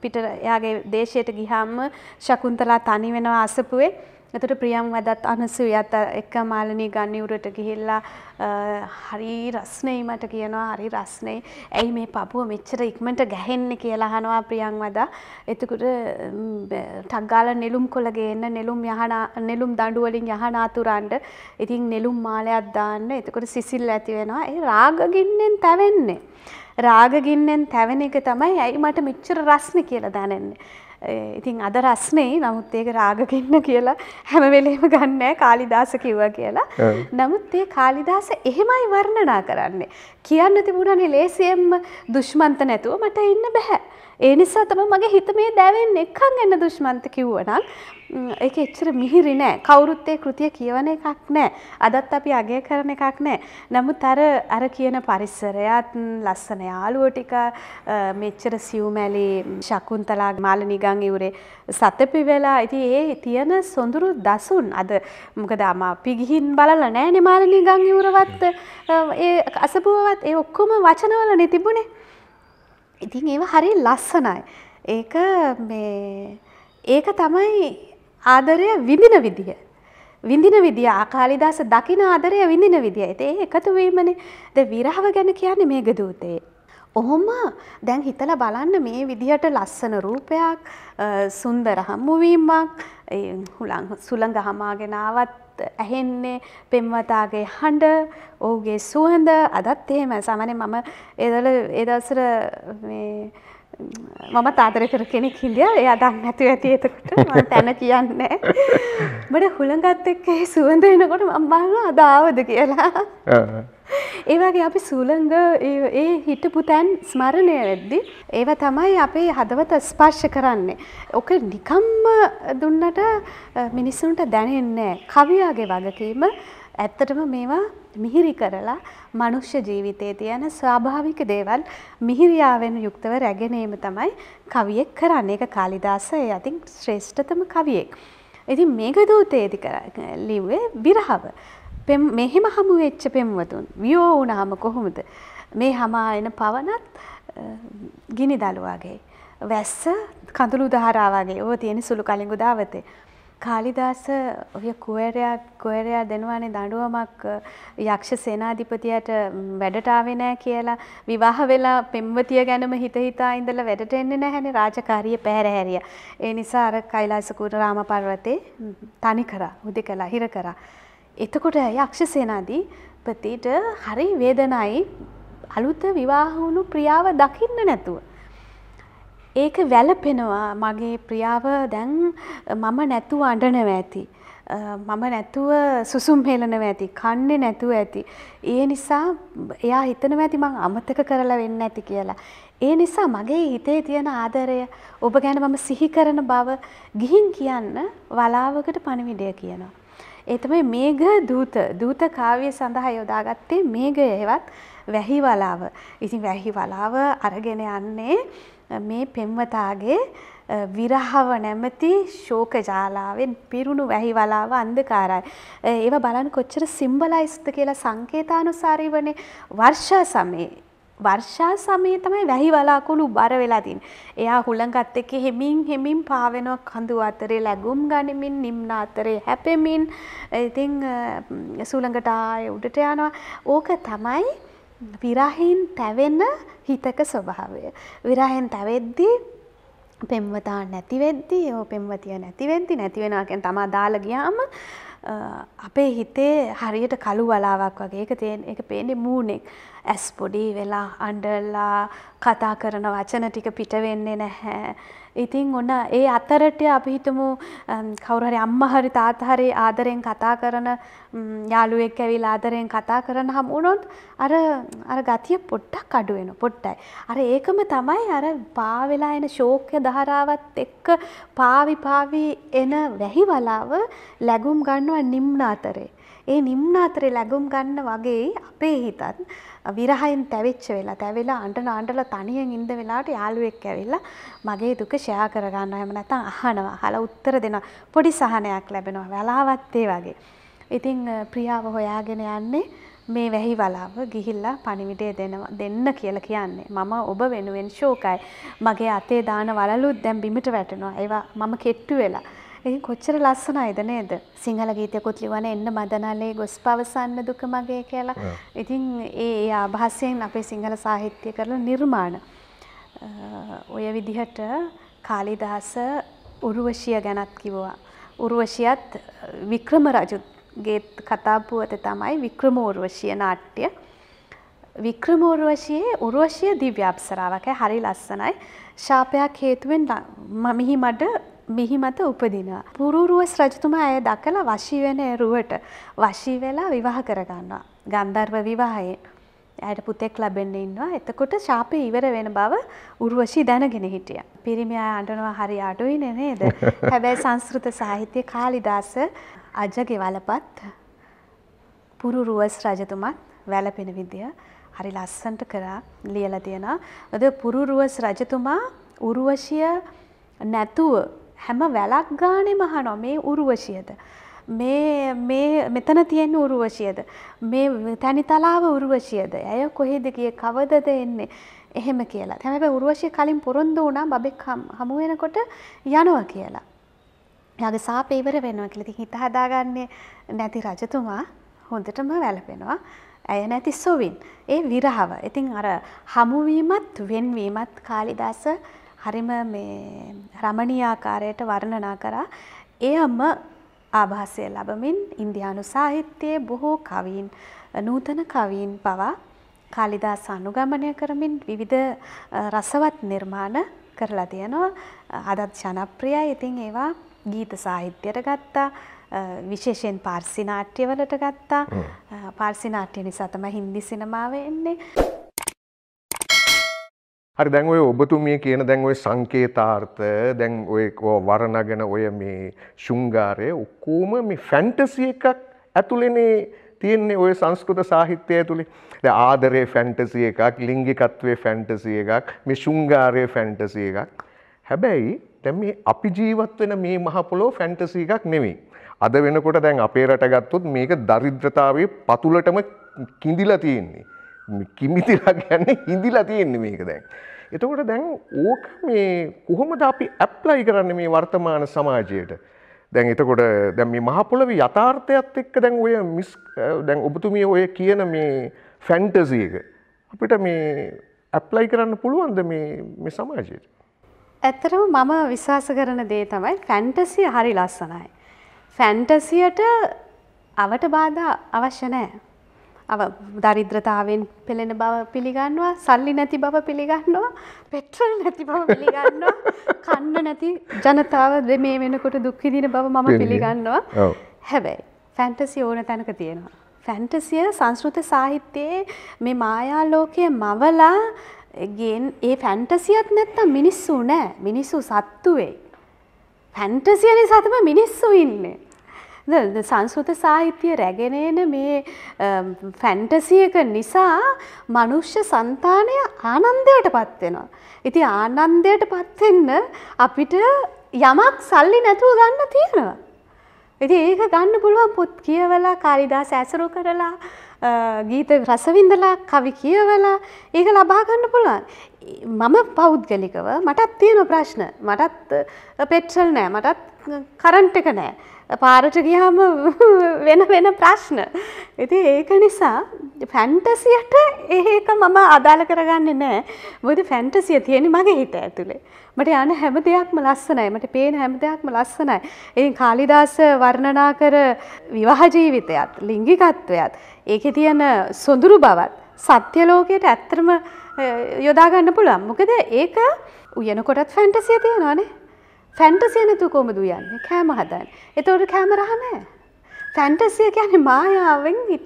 පිට එයාගේ දේශයට ගිහාම්ම ශකුන්තලා තනි වෙනවා අසපුුවේ එතට ප්‍රියම්වදත් අනසුයත් එක්ක මාලනී ගන්නවුරට ගිහිල්ලා හරි රස්නෙයි මට කියනවා හරි රස්නේ ඇයි මේ පපුුව මෙච්චර ඉක්මට ගැහෙන්න කියලා හනවා ප්‍රියන්වද එතකුට ටක්ගාල නෙලුම් කොළගේන්න නෙලුම් යහන නෙලුම් දඩුවලින් යහනාතුරන්ට ඉතින් නෙලුම් මාලයක් දාන්න එතකොට සිසිල් ඇතිවෙනවා ඒ රාගගින්නෙන් තැවෙන්නේ. රාගගින්නෙන් තැවෙන එක තමයි ඇයි මට මිච්චර රස්න කියලා දැනෙන්නේ. ඉතින් අද රස්නේ නමුත් ඒක රාගකින්න කියලා හැම වෙලේම ගන්නෑ කාලිදාස කිව්වා කියලා. නමුත් ඒ කාලිදාස එහෙමයි වර්ණනා කරන්නේ. කියන්න තිබුණනේ ලේසියෙන්ම දුෂ්මන්ත නැතුව මට ඉන්න බෑ. ඒ නිසා තමයි මගේ හිත මේ දැවෙන්නේ එක්කන් එන්න දුෂ්මන්ත කිව්වනම් ඒක එච්චර මිහිරි නෑ කවුරුත් ඒ කෘතිය කියවන එකක් නෑ අදත් අපි අගය කරන එකක් නෑ නමුත් අර අර කියන පරිස්සරයත් ලස්සන යාළුවෝ ටික මෙච්චර සිව්මැලි ශකුන්තලා මාලනිගන් ඉවුරේ සතපි වෙලා ඉතින් ඒ තියෙන සොඳුරු දසුන් අද මොකද අම අපි ගිහින් බලලා නෑනේ මාලනිගන් ඉවුරවත් ඒ අසබුවවත් ඒ ඔක්කොම වචනවලනේ තිබුණේ ඉතින් ඒව හරි ලස්සනයි ඒක මේ ඒක තමයි ආදරය විඳින විදිහ. විඳින විදිිය ආකාලිදස දකින ආදරය විඳින විදිිය ඇතේ එකතුවීමනේ ද විරහව ගැන කියන්නේ මේග දූතේ. ඔහොම දැන් හිතල බලන්න මේ විදිහට ලස්සන රූපයක් සුන්දර හම්මුවීමක් සුළඟ හමාගෙනාවත් ඇහෙන්නේ පෙම්වතාගේ හඬ ඔහුගේ සුවඳ අදත් එහෙම සමන මම එදල එදසර මම තාතර කර කෙනෙක් හිදිය එය දන්න නැතු ඇති එතකට තැන කියන්න බට හුළඟත් එක්ක සුවඳ එනකොට අම්බල්ල අදාවද කියලා ඒවාගේ අපි සූලංග ඒ හිට පුතැන් ස්මරණය වෙද්දි. ඒව තමයි අපේ හදවත ස්පර්ශ කරන්නේ. ඕක නිකම්ම දුන්නට මිනිස්සුන්ට දැනෙන්නේ කවියාගේ වගකීම ඇත්තටම මේවා මිහිරි කරලා මනුෂ්‍ය ජීවිතයේ තියෙන ස්වාභාවික දේවල් මිහිරියාවෙන් යුක්තව රැගෙනීම තමයි කවියෙක් කරන්නේ. ඒක කාලිදාස ඒ අතින් ශ්‍රේෂ්ඨතම කවියෙක්. ඉතින් මේක දූතේදී ලිව්වේ විරහව. මෙහෙම හමු වෙච්ච පෙම්වතුන් වියෝ වුණාම කොහොමද? මේ hama එන පවනත් ගිනි දළුවාගේ. වැස්ස කඳුළු දහරා වගේ. ඕව තියෙන සුළු කලිඟු දාවතේ. කාලිදාස ඔය කුවරයා කුවරයා දෙනවානේ දඬුවමක් යක්ෂ සේනාධිපතියට වැඩටාවේ නෑ කියලා විවාහ වෙලා පෙම්වතිය ගැනම හිත හිතා ඉඳලා වැඩට එන්නේ නැහැනේ රාජකාරිය පැහැරහැරිය. ඒ නිසා අර කෛලාස කුර රාම පර්වතේ තනි කරා, උදකලා හිර කරා. එතකොට යක්ෂ සේනාධිපතිට හරි වේදනයි අලුත විවාහ වුණු ප්‍රියාව දකින්න නැතුව ඒක වැලපෙනවා මගේ ප්‍රියාව දැන් මම නැතුව අඩනව ඇති. මම නැතුව සුසුම් හෙලනව ඇති කන්නේ නැතුව ඇති. ඒ නිසා එයා හිතනව ඇති මං අමතක කරලා වෙන්න ඇති කියලා. ඒ නිසා මගේ හිතේ තියෙන ආදරය ඔබ ගැන මම සිහි කරන බව ගිහින් කියන්න වලාවකට පණිවිඩය කියනවා. ඒ තමයි මේඝ දූත දූත කාව්‍ය සඳහා යොදාගත්තේ මේඝය හෙවත් වැහි වලාව. ඉතින් වැහි වලාව අරගෙන යන්නේ මේ පෙම්වතාගේ විරහව නැමැති ශෝක ජාලාවෙන් පිරුණු වැහි වලාව අන්ධකාරයි. ඒව බලන් කොච්චර සිම්බලයිස්ද කියලා සංකේතානුසාරී වනේ වර්ෂා සමයේ. වර්ෂා සමයේ තමයි වැහි වලාකුළු බර වෙලා තින්නේ. එයා හුළඟත් එක්ක හෙමින් හෙමින් පාවෙන කඳු අතරේ läගුම් ගනිමින් නිම්න අතරේ හැපෙමින් ඉතින් සුළඟට ආයේ උඩට යනවා. ඕක තමයි විරහින් තැවෙන හිතක ස්වභාවය. විරහෙන් තැවෙද්දී පෙම්වතා නැතිවෙද්දි ඒ පෙම්වතිය නැතිවෙද්දි නැතිවෙනවාකෙන් තමා දාල ගියාම අපේ හිතේ හරියට කළු වලාවක් වගේ එක තියෙන එක පේන්නේ මූණෙක් ඇස් පොඩි වෙලා අඬලා කතා කරන වචන ටික පිට වෙන්නේ නැහැ ඉතින් ඔන්න ඒ අතරට අපිහිතමු කවුරහරි අම්මහරි තාතහරි ආදරයෙන් කතා කරන යාළුවෙක් ඇවිල් ආදරයෙන් කතා කරන හම් වුණොත් අර අර ගතිය පොට්ටක් අඩුවෙන පොට්ටයි. අර ඒකම තමයි අර පාවෙලා එන ශෝක්‍ය දහරාවත් එක්ක පාවි පාවි එන වැහිවලාව ලැගුම් ගන්නවා නිම්න අතරේ. ඒ නිම්න අතරේ ලැගුම් ගන්න වගේ අපේ හිතත් විරහයෙන් තැවිච්ච වෙලා තැවිලා අඬන අඬලා තනියෙන් ඉඳ වෙලාවට යාළුවෙක් ඇවිල්ලා මගේ දුක ෂෙයා කරගන්නවා එහෙම නැත්නම් අහනවා අහලා උත්තර දෙනවා පොඩි සහනයක් ලැබෙනවා වලාවත් ඒ වගේ ඉතින් ප්‍රියාව හොයාගෙන යන්නේ මේ වැහි වලාව ගිහිල්ලා පණිවිඩය දෙනවා දෙන්න කියලා කියන්නේ. මම ඔබ වෙනුවෙන් ශෝකයි. මගේ අතේ දාන වලලුත් දැන් බිමිට වැටෙනවා. ඒවා මම කෙට්ටු වෙලා. ඒ කොච්චර ලස්සනයිද නේද සිංහල ගීතයකුත් ලිවන එන්න මදනලේ ගොස් පවසන්න දුක මගේ කියලා ඉතින් ඒ ආභාසයෙන් අපේ සිංහල සාහිත්‍යය කරන නිර්මාණ ඔය විදිහට කාලිදාස උරුවශිය ගැනත් කිව්වා උරුවශියත් වික්‍රම රජුගේ කතාපුවත තමයි වික්‍රම උරුවශිය නාට්‍ය වික්‍රමෝර්වශයේ උරුවශය දිව්‍යාප්සරාවකයි හරි ලස්සනයි ශාපයක් හේතුවෙන් මිහි මඩ මිහි මත උපදිනවා. පුරූරුවස් රජතුමා ඇය දකලා වශී වෙන රුවට වශී වෙලා විවාහ කරගන්නවා. ගන්ධර්ව විවාහයෙන්. ඇයට පුතෙක් ලැබෙන්න ඉන්නවා. එතකොට ශාපේ ඉවර වෙන බව උර්වශී දැනගෙන හිටියා. පිරිමියා අඬනවා හරි අඩුයි නේද? හැබැයි සංස්කෘත සාහිත්‍ය කාලිදාස අජගේ වලපත් පුරූරුවස් රජතුමත් වැළපෙන විදිය හරි ලස්සන්ට කරා ලියලා තියෙනවා. අද පුරුරුවස් රජතුමා උරුවශිය නැතුව හැම වැලක් ගානේ මහනවා මේ උරුවශියද. මේ මේ මෙතන තියෙන උරුවශියද. මේ තැනි තලාව උරුවශියද. ඇය කොහෙද ගිය කවදද එන්නේ. එහෙම කියලා. හැබැයි උරුවශිය කලින් පොරොන්දු වුණා බබෙක් හමු වෙනකොට යනවා කියලා. එයාගේ සාපේ ඉවර වෙනවා කියලා. ඉතින් හිත හදාගන්නේ නැති රජතුමා හොඳටම වැළපෙනවා. ඇය නැති සොවින්. ඒ විරහව. ඉතින් අර හමුවීමත් වෙන්වීමත් කාලිදාස හරිම මේ රමණීයාකාරයට වර්ණනා කරා. ඒ අම්ම ආභාසය ලබමින් ඉන්දියානු සාහිත්‍යයේ බොහෝ කවීන් නූතන කවීන් පවා කාලිදාස අනුගමනය කරමින් විවිධ රසවත් නිර්මාණ කරලා තියෙනවා. අදත් ජනප්‍රියයි. ඉතින් ඒවා ගීත සාහිත්‍යයට ගත්තා. විශේෂයෙන් පාර්සි නාට්‍යවලට ගත්තා. පාර්සි නාට්‍ය නිසා තමයි හින්දි සිනමාව එන්නේ. හරි දැන් ඔය ඔබතුමිය කියන දැන් ඔය සංකේතාර්ථ දැන් ඔය වරණගෙන ඔය මේ ශුංගාරය ඔක්කෝම මේ ෆැන්ටසි එකක් ඇතුළෙනේ තියෙන්නේ ඔය සංස්කෘත සාහිත්‍යය ඇතුළේ ද ආදරේ ෆැන්ටසි එකක් ලිංගිකත්වය ෆැන්ටසි එකක් මේ ශුංගාරය ෆැන්ටසි එකක් හැබැයි දැන් මේ අපි ජීවත් වෙන මේ මහපොලෝ ෆැන්ටසි එකක් නෙවෙයි අද වෙනකොට දැන් අපේ රට ගත්තොත් මේක දරිද්‍රතාවයේ පතුලටම කිඳිලා තියෙන්නේ කිමිතිලා කියන්නේ හිඳලා තියෙන්නේ මේක දැන්. එතකොට දැන් ඕක මේ කොහොමද අපි ඇප්ලයි කරන්නේ මේ වර්තමාන සමාජයට? දැන් එතකොට දැන් මේ මහ පොළවේ යථාර්ථයත් එක්ක දැන් ඔය මිස් දැන් ඔබතුමිය ඔය කියන මේ ෆැන්ටසි එක අපිට මේ ඇප්ලයි කරන්න පුළුවන්ද මේ මේ සමාජයට? ඇත්තටම මම විශ්වාස කරන දේ තමයි ෆැන්ටසිය හරි ලස්සනයි. ෆැන්ටසියට අවට බාධා අවශ්‍ය නැහැ. අව දරිද්‍රතාවෙන් පෙළෙන බව පිළිගන්නවා සල්ලි නැති බව පිළිගන්නවා පෙට්‍රල් නැති බව පිළිගන්නවා කන්න නැති ජනතාව මේ වෙනකොට දුක්විදින බව මම පිළිගන්නවා හැබැයි ෆැන්ටසි ඕන තැනක තියෙනවා. ෆැන්ටසිය සංස්ෘත සාහිත්‍යයේ මේ මායාලෝකය මවලා ගෙන් ඒ ෆැන්ටසියත් නැත්තම් මිනිස්සු නෑ මිනිස්සු සත්තුවෙයි. ෆැන්ටසිය නිසාතම මිනිස්සු ඉන්නේ. සංස්කෘත සාහිත්‍යය රැගෙනන මේ ෆැන්ටසියක නිසා මනුෂ්‍ය සන්තානය ආනන්දයට පත්වෙනවා. ඉති ආනන්දයට පත්වෙන්න අපිට යමක් සල්ලි නැතුව ගන්න තියෙනවා. ඉති ඒක ගන්න පුළුවන් පොත් කියවලා කාරිදා සෑසරු කරලා ගීත රසවිඳලා කවි කියවලා ඒක ලබා ගන්න පුළුවන්. මම පෞද්ගලිකව මටත් තියෙන ප්‍රශ්න මටත් පෙට්‍රල් නෑ මටත් කරන්ට් එක නෑ පාරට ගියාම වෙන වෙන ප්‍රශ්න. ඉති ඒක නිසා ෆැන්ටසියට ඒක මම අදාළ කරගන්න නෑ බොද ෆැන්ටසිය තියෙන මගේ හිත ඇතුළේ. මට යන හැම දෙයක්ම ලස්සනයි මට පේන හැම දෙයක්ම ලස්සනයි. එයි කාලිදාස වර්ණනා කර විවාහජීවිතයත් ලිංගිකත්වයත් ඒක තියෙන සොඳුරු බවත් සත්‍යලෝකයට ඇත්තරම යොදාගන්න පුළුවන් මොකද ඒක උයනකොටත් ෆැන්ටසිය තියෙනවානේ ෆැන්ටසිය නැතුව කොහමද උයන්නේ? කෑම හදන්නේ. ඒතකොට කෑම රහ නැහැ. ෆැන්ටසිය කියන්නේ මායාවෙන් හිත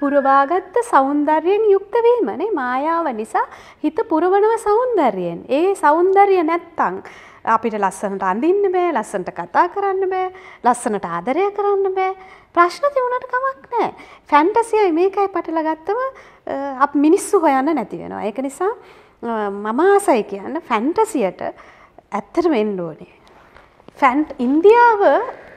පුරවාගත්ත సౌందර්යයෙන් යුක්ත වීම නේ මායාව නිසා හිත පුරවනව సౌందර්යයෙන්. ඒ సౌందර්ය නැත්තම් අපිට ලස්සනට අඳින්න බෑ, ලස්සනට කතා කරන්න බෑ, ලස්සනට ආදරය කරන්න බෑ. ප්‍රශ්න තියුණාට කමක් නැහැ. ෆැන්ටසියයි මේකයි පටලලා ගත්තම අප මිනිස්සු හොයන්න නැති වෙනවා. ඒක නිසා මම ආසයි කියන්න ෆැන්ටසියට ඇත්තටම එන්න ඕනේ. ෆැන්ට් ඉන්දියාව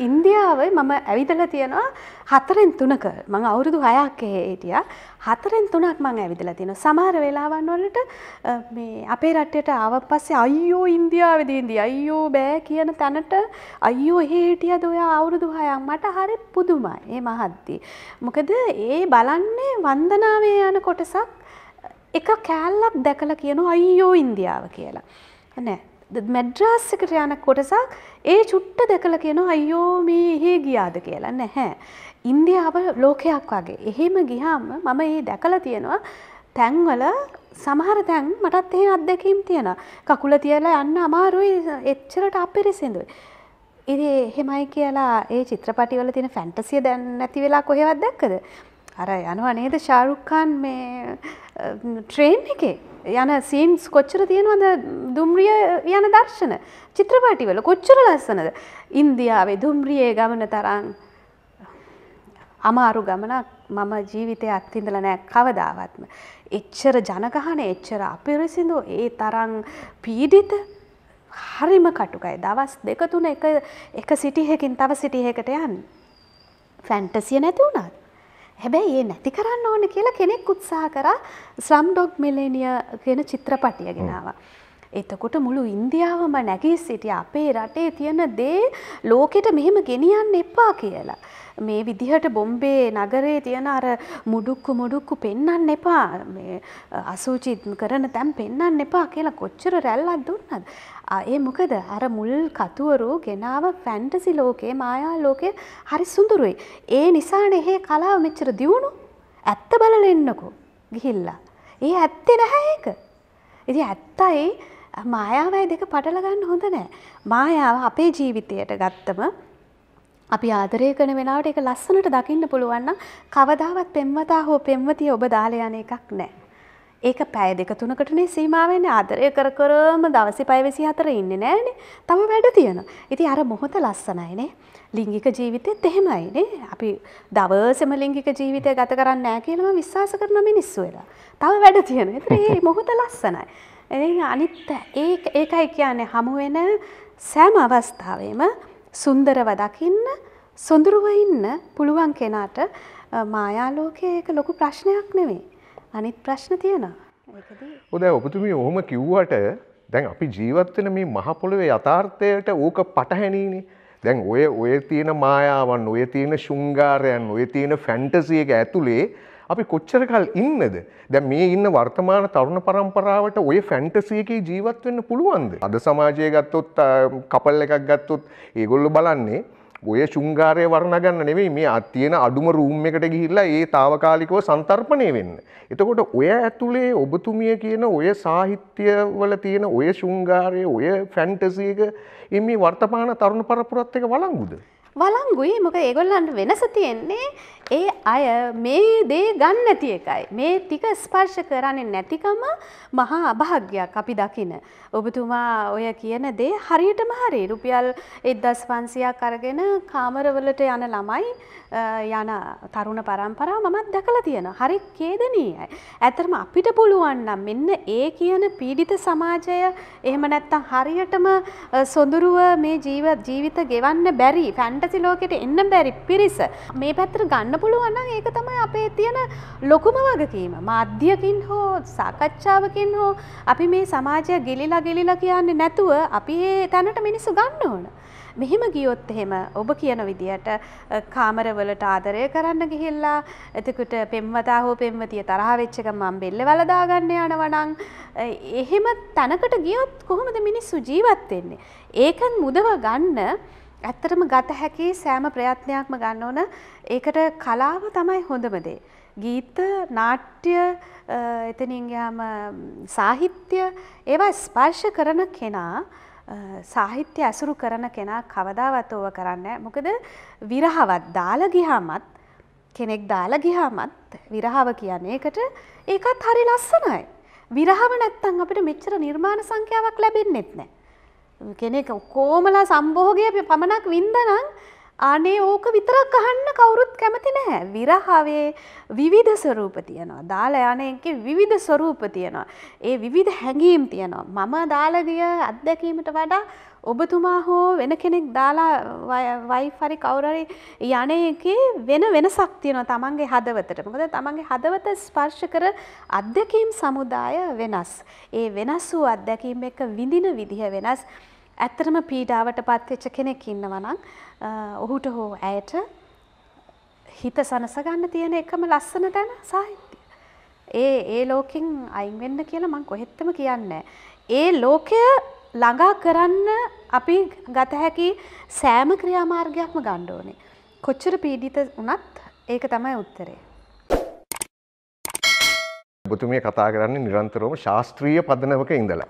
ඉන්දියාවයි මම ඇවිදල තියෙනවා හතරෙන් තුනක මං අවුරුදු හයක් එහෙ හිටිය හතරෙන් තුනක් මං ඇවිදල තියෙන සමහර වෙලාවන් වලට මේ අපේ රට්ටයට ආව පස්සේ අයියෝ ඉන්දියාවදීදී අයියෝ බෑ කියන තැනට අයියෝ එහෙ හිටියද ඔයා අවුරුදු හයක් මට හරි පුදුමයි ඒ මහද්දී මොකද ඒ බලන්නේ වන්දනාවේ යන කොටසක් එක කෑල්ලක් දැකලා කියන අයියෝ ඉන්දියාව කියලා නෑ මැඩ්‍රාස් එකට යන කොටසක් ඒ චුට්ට දැකලා කියනවා අයියෝ මේ එහෙ ගියාද කියලා නැහැ. ඉන්දියාව ලෝකයක් වගේ. එහෙම ගියාම මම ඒ දැකලා තියෙනවා තැන්වල සමහර තැන් මටත් එහෙම අත්දැකීම් තියෙනවා. කකුල තියලා යන්න අමාරුයි එච්චරට අපිරිසිඳුයි. ඉතින් එහෙමයි කියලා ඒ චිත්‍රපටිවල තියෙන ෆැන්ටසිය දැන් නැති වෙලා කොහෙවත් දැක්කද? අර යනවා නේද ෂාරුක් මේ ට්‍රේන් එකේ යන සීන්ස් කොච්චර තියෙනවද දුම්රිය යන දර්ශන චිත්‍රපටිවල කොච්චර ලස්සනද ඉන්දියාවේ දුම්රියේ ගමන තරන් අමාරු ගමනක් මම ජීවිතය අත්තිඳල නෑ කවදාවත්ම එච්චර ජනගහන එච්චර අපිරිසිදු ඒ තරං පීඩිත හරිම කටුකයි දවස් දෙකතුන එක සිටිහකින් තව සිටිහකට යන් ෆැන්ටසිය නැති වුණත් හැබැයි ඒ නැති කරන්න ඕන කියලා කෙනෙක් උත්සාහ කරා ස්ලම් ඩොග් මිලේනිය කියන චිත්‍රපටිය ගෙනවා. එතකොට මුළු ඉන්දියාවම නැගී සිටිය අපේ රටේ තියෙන දේ ලෝකෙට මෙහෙම ගෙනියන්න එපා කියලා. මේ විදිහට බොම්බේ නගරේ තියෙන අර මුඩුක්කු මුඩුක්කු පෙන්වන්න එපා. මේ අසූචි කරන තැන් පෙන්වන්න එපා කියලා කොච්චර රැල්ලක් දුන්නද? ඒ මොකද අර මුල් කතුවරු ගෙනාව ෆැන්ටසි ලෝකේ මායා ලෝකේ හරි සුඳුරුයි. ඒ නිසානේ එහේ කලාව මෙච්චර දියුණු. ඇත්ත බලලා එන්නකෝ. ගිහිල්ලා. ඒ ඇත්තේ නැහැ ඒක. ඉතින් ඇත්තයි මායාවයි දෙක පටලගන්න හොඳ නෑ. මායාව අපේ ජීවිතයට ගත්තම අපි ආදරය කරන වෙලාවට ඒක ලස්සනට දකින්න පුළුවන් නම් කවදාවත් පෙම්වතා හෝ පෙම්වතිය ඔබ දාලා යන එකක් නෑ. ඒක පැය දෙක තුනකටනේ සීමා වෙන්නේ. ආදරය කර කරම දවසේ පැය 24 ඉන්නේ නෑනේ. තම වැඩ තියෙනවා. ඉතින් අර මොහොත ලස්සනයිනේ. ලිංගික ජීවිතෙත් එහෙමයිනේ. අපි දවසේම ලිංගික ජීවිතය ගත කරන්නේ නෑ කියලා මම විශ්වාස කරන මිනිස්සු වෙලා. තව වැඩ තියෙනවා. ඒත් මේ මොහොත ලස්සනයි. එ අනිත් ඒකයි කියන්නේ හමුවෙන සෑම අවස්ථාවේම සුන්දරව දකින්න සොඳුරුව ඉන්න පුළුවන් කෙනාට මායාලෝකයේ ඒක ලොකු ප්‍රශ්නයක් නෙවෙයි. අනිත් ප්‍රශ්න තියෙනවා. ඔද ඔබතුමී ඔහොම කිව්වට දැන් අපි ජීවත්වන මේ මහපොළොවේ යථාර්ථයට ඕක පටහැනීනේ. දැන් ඔය ඔය තියෙන මායාවන් ඔය තියෙන ශුංගාරයන් ඔය තියෙන ෆැන්ටසියක ඇතුළේ අපි කොච්චර කල් ඉන්නද දැන් මේ ඉන්න වර්තමාන තරුණ පරම්පරාවට ඔය ෆැන්ටසි එකේ ජීවත් වෙන්න පුළුවන්ද අද සමාජය ගත්තොත් කපල් එකක් ගත්තොත් ඒගොල්ලෝ බලන්නේ ඔය ශුංගාරය වර්ණගන්න නෙවෙයි මේ අත්තියෙන අඩුම රූම් එකට ගිහිල්ලා ඒ తాවකාලිකව සංතර්පණය වෙන්න. එතකොට ඔය ඇතුලේ ඔබතුමිය කියන ඔය සාහිත්‍යවල තියෙන ඔය ශුංගාරය ඔය ෆැන්ටසි එක මේ වර්තමාන තරුණ පරපුරත් එක්ක වළංගුද? වලංගුයි මොක ඒගොල්ලන්ට වෙනස තියෙන්නේ ඒ අය මේ දේ ගන්න නැති එකයි. මේ ටික ස්පර්ශ කරන්නේ නැතිකම මහා අභාග්‍යයක් අපි දකින. ඔබතුමා ඔය කියන දේ හරියටම හරි රුපියල් එද්දස් පන්සියක් අරගෙන කාමරවලට යන ළමයි යන තරුණ පරම්පරා මමත් දැකලා තියෙන හරි කේදනීයයි. ඇතරම අපිට පුළුවන් නම් මෙන්න ඒ කියන පීඩිත සමාජය එහෙම නැත්තම් හරියටම සොඳුරුව මේ ජීව ජීවිත ගෙවන්න බැරි ෆැන්ටසි ලෝකෙට එන්න බැරි පිරිස මේ පැත්තට ගන්න පුළුවන් නම් ඒක තමයි අපේ තියෙන ලොකුම වගකීම. මාධ්‍යකින් හෝ සාකච්ඡාවකින් හෝ අපි මේ සමාජය ගිලිලා ගිලිලා කියන්නේ නැතුව අපි ඒ තැනට මිනිස්සු ගන්න ඕන. මෙහෙම ගියොත් එහෙම ඔබ කියන විදියට කාමරවලට ආදරය කරන්න ගිහිල්ලා එතකොට පෙම්වතා හෝ පෙම්වතිය තරහ වෙච්ච එක මම බෙල්ල වලදා ගන්න යනවා නම් එහෙම තැනකට ගියොත් කොහොමද මිනිස්සු ජීවත් වෙන්නේ? ඒකෙන් මුදව ගන්න ඇත්තටම ගත හැකි සෑම ප්‍රයත්නයක්ම ගන්න ඕන. ඒකට කලාව තමයි හොඳම දේ. ගීත නාට්‍ය එතනින් ගියාම සාහිත්‍ය ඒවා ස්පර්ශ කරන කෙනා සාහිත්‍ය ඇසුරු කරන කෙනා කවදාවත් ඕව කරන්නේ මොකද විරහවත් දාලා ගියාමත් කෙනෙක් දාලා ගියාමත් විරහව කියන්නේ ඒකට ඒකත් හරි ලස්සනයි විරහව නැත්තම් අපිට මෙච්චර නිර්මාණ සංඛ්‍යාවක් ලැබෙන්නෙත් නැහැ කෙනෙක් කොමලා සම්භෝගය පමණක් වින්දනම් අනේ ඕක විතරක් අහන්න කවුරුත් කැමති නැහැ. විරහාවේ විවිධ ස්වරූප තියෙනවා. දාලා යන එකේ විවිධ ස්වරූප තියෙනවා. ඒ විවිධ හැඟීම් තියෙනවා. මම දාලා ගිය අත්දැකීමට වඩා ඔබතුමා හෝ වෙන කෙනෙක් දාලා වයිෆ් හරි කවුරු හරි යන එකේ වෙන වෙනසක් තියෙනවා තමන්ගේ හදවතට. මොකද තමන්ගේ හදවත ස්පර්ශ කර අත්දැකීම් සමුදාය වෙනස්. ඒ වෙනස් වූ අත්දැකීම් එක්ක විඳින විදිහ වෙනස්. ඇත්තටම පීඩාවට පත්වෙච්ච කෙනෙක් ඉන්නවනම් ඔහුට හෝ ඇයට හිත සනසගන්න තියෙන එකම ලස්සන තැන සාහිත්‍ය. ඒ ඒ ලෝකෙන් අයින් වෙන්න කියලා මං කොහෙත්තම කියන්නේ. ඒ ලෝකය ළඟා කරන්න අපි ගත හැකි සෑම ක්‍රියාමාර්ගයක්ම ගන්න ඕනේ. කොච්චර පීඩිත වුණත් ඒක තමයි උත්තරේ. ඔබතුමිය කතා කරන්නේ නිරන්තරවම ශාස්ත්‍රීය පදනමක ඉඳලා.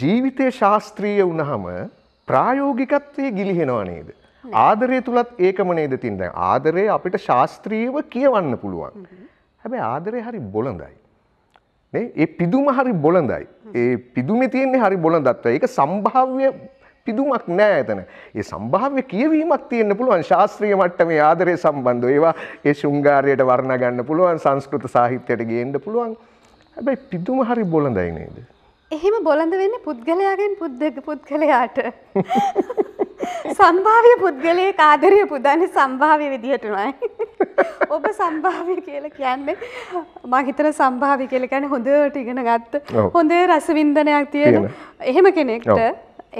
ජීවිතය ශාස්ත්‍රීය වුණහම ප්‍රායෝගිකත්වයේ ගිලිහෙනවා නේද? ආදරය තුළත් ඒකම නේද තින් දැන් ආදරය අපිට ශාස්ත්‍රීයව කියවන්න පුළුවන්. හැබැයි ආදරය හරි බොළඳයි. නේ? ඒ පිදුම හරි බොළඳයි. ඒ පිදුමේ තියෙන්නේ හරි බොළඳත්වය. ඒක සම්භාව්‍ය පිදුමක් නෑ එතන. ඒ සම්භාව්‍ය කියවීමක් තියෙන්න පුළුවන් ශාස්ත්‍රීය මට්ටමේ ආදරය සම්බන්ධව. ඒවා ඒ ශෘංගාරයට වර්ණ ගන්න පුළුවන්, සංස්කෘත සාහිත්‍යයට ගේන්න පුළුවන්. හැබැයි පිදුම හරි බොළඳයි නේද? එහෙම බොළඳ වෙන්නේ පුද්ගලයාගෙන් පුද්ගලයාට. සම්භාවය පුද්ගලයේ ආදරය පුදන්න සම්භාවය විදිහටනයි. ඔබ සම්භාවය කියල කියන්නේ මහිතර සම්භාවි කියලකැන හොඳට ඉගෙන ගත්ත හොඳ රසවින්දනයක් තියෙන එහෙම කෙනෙක්ට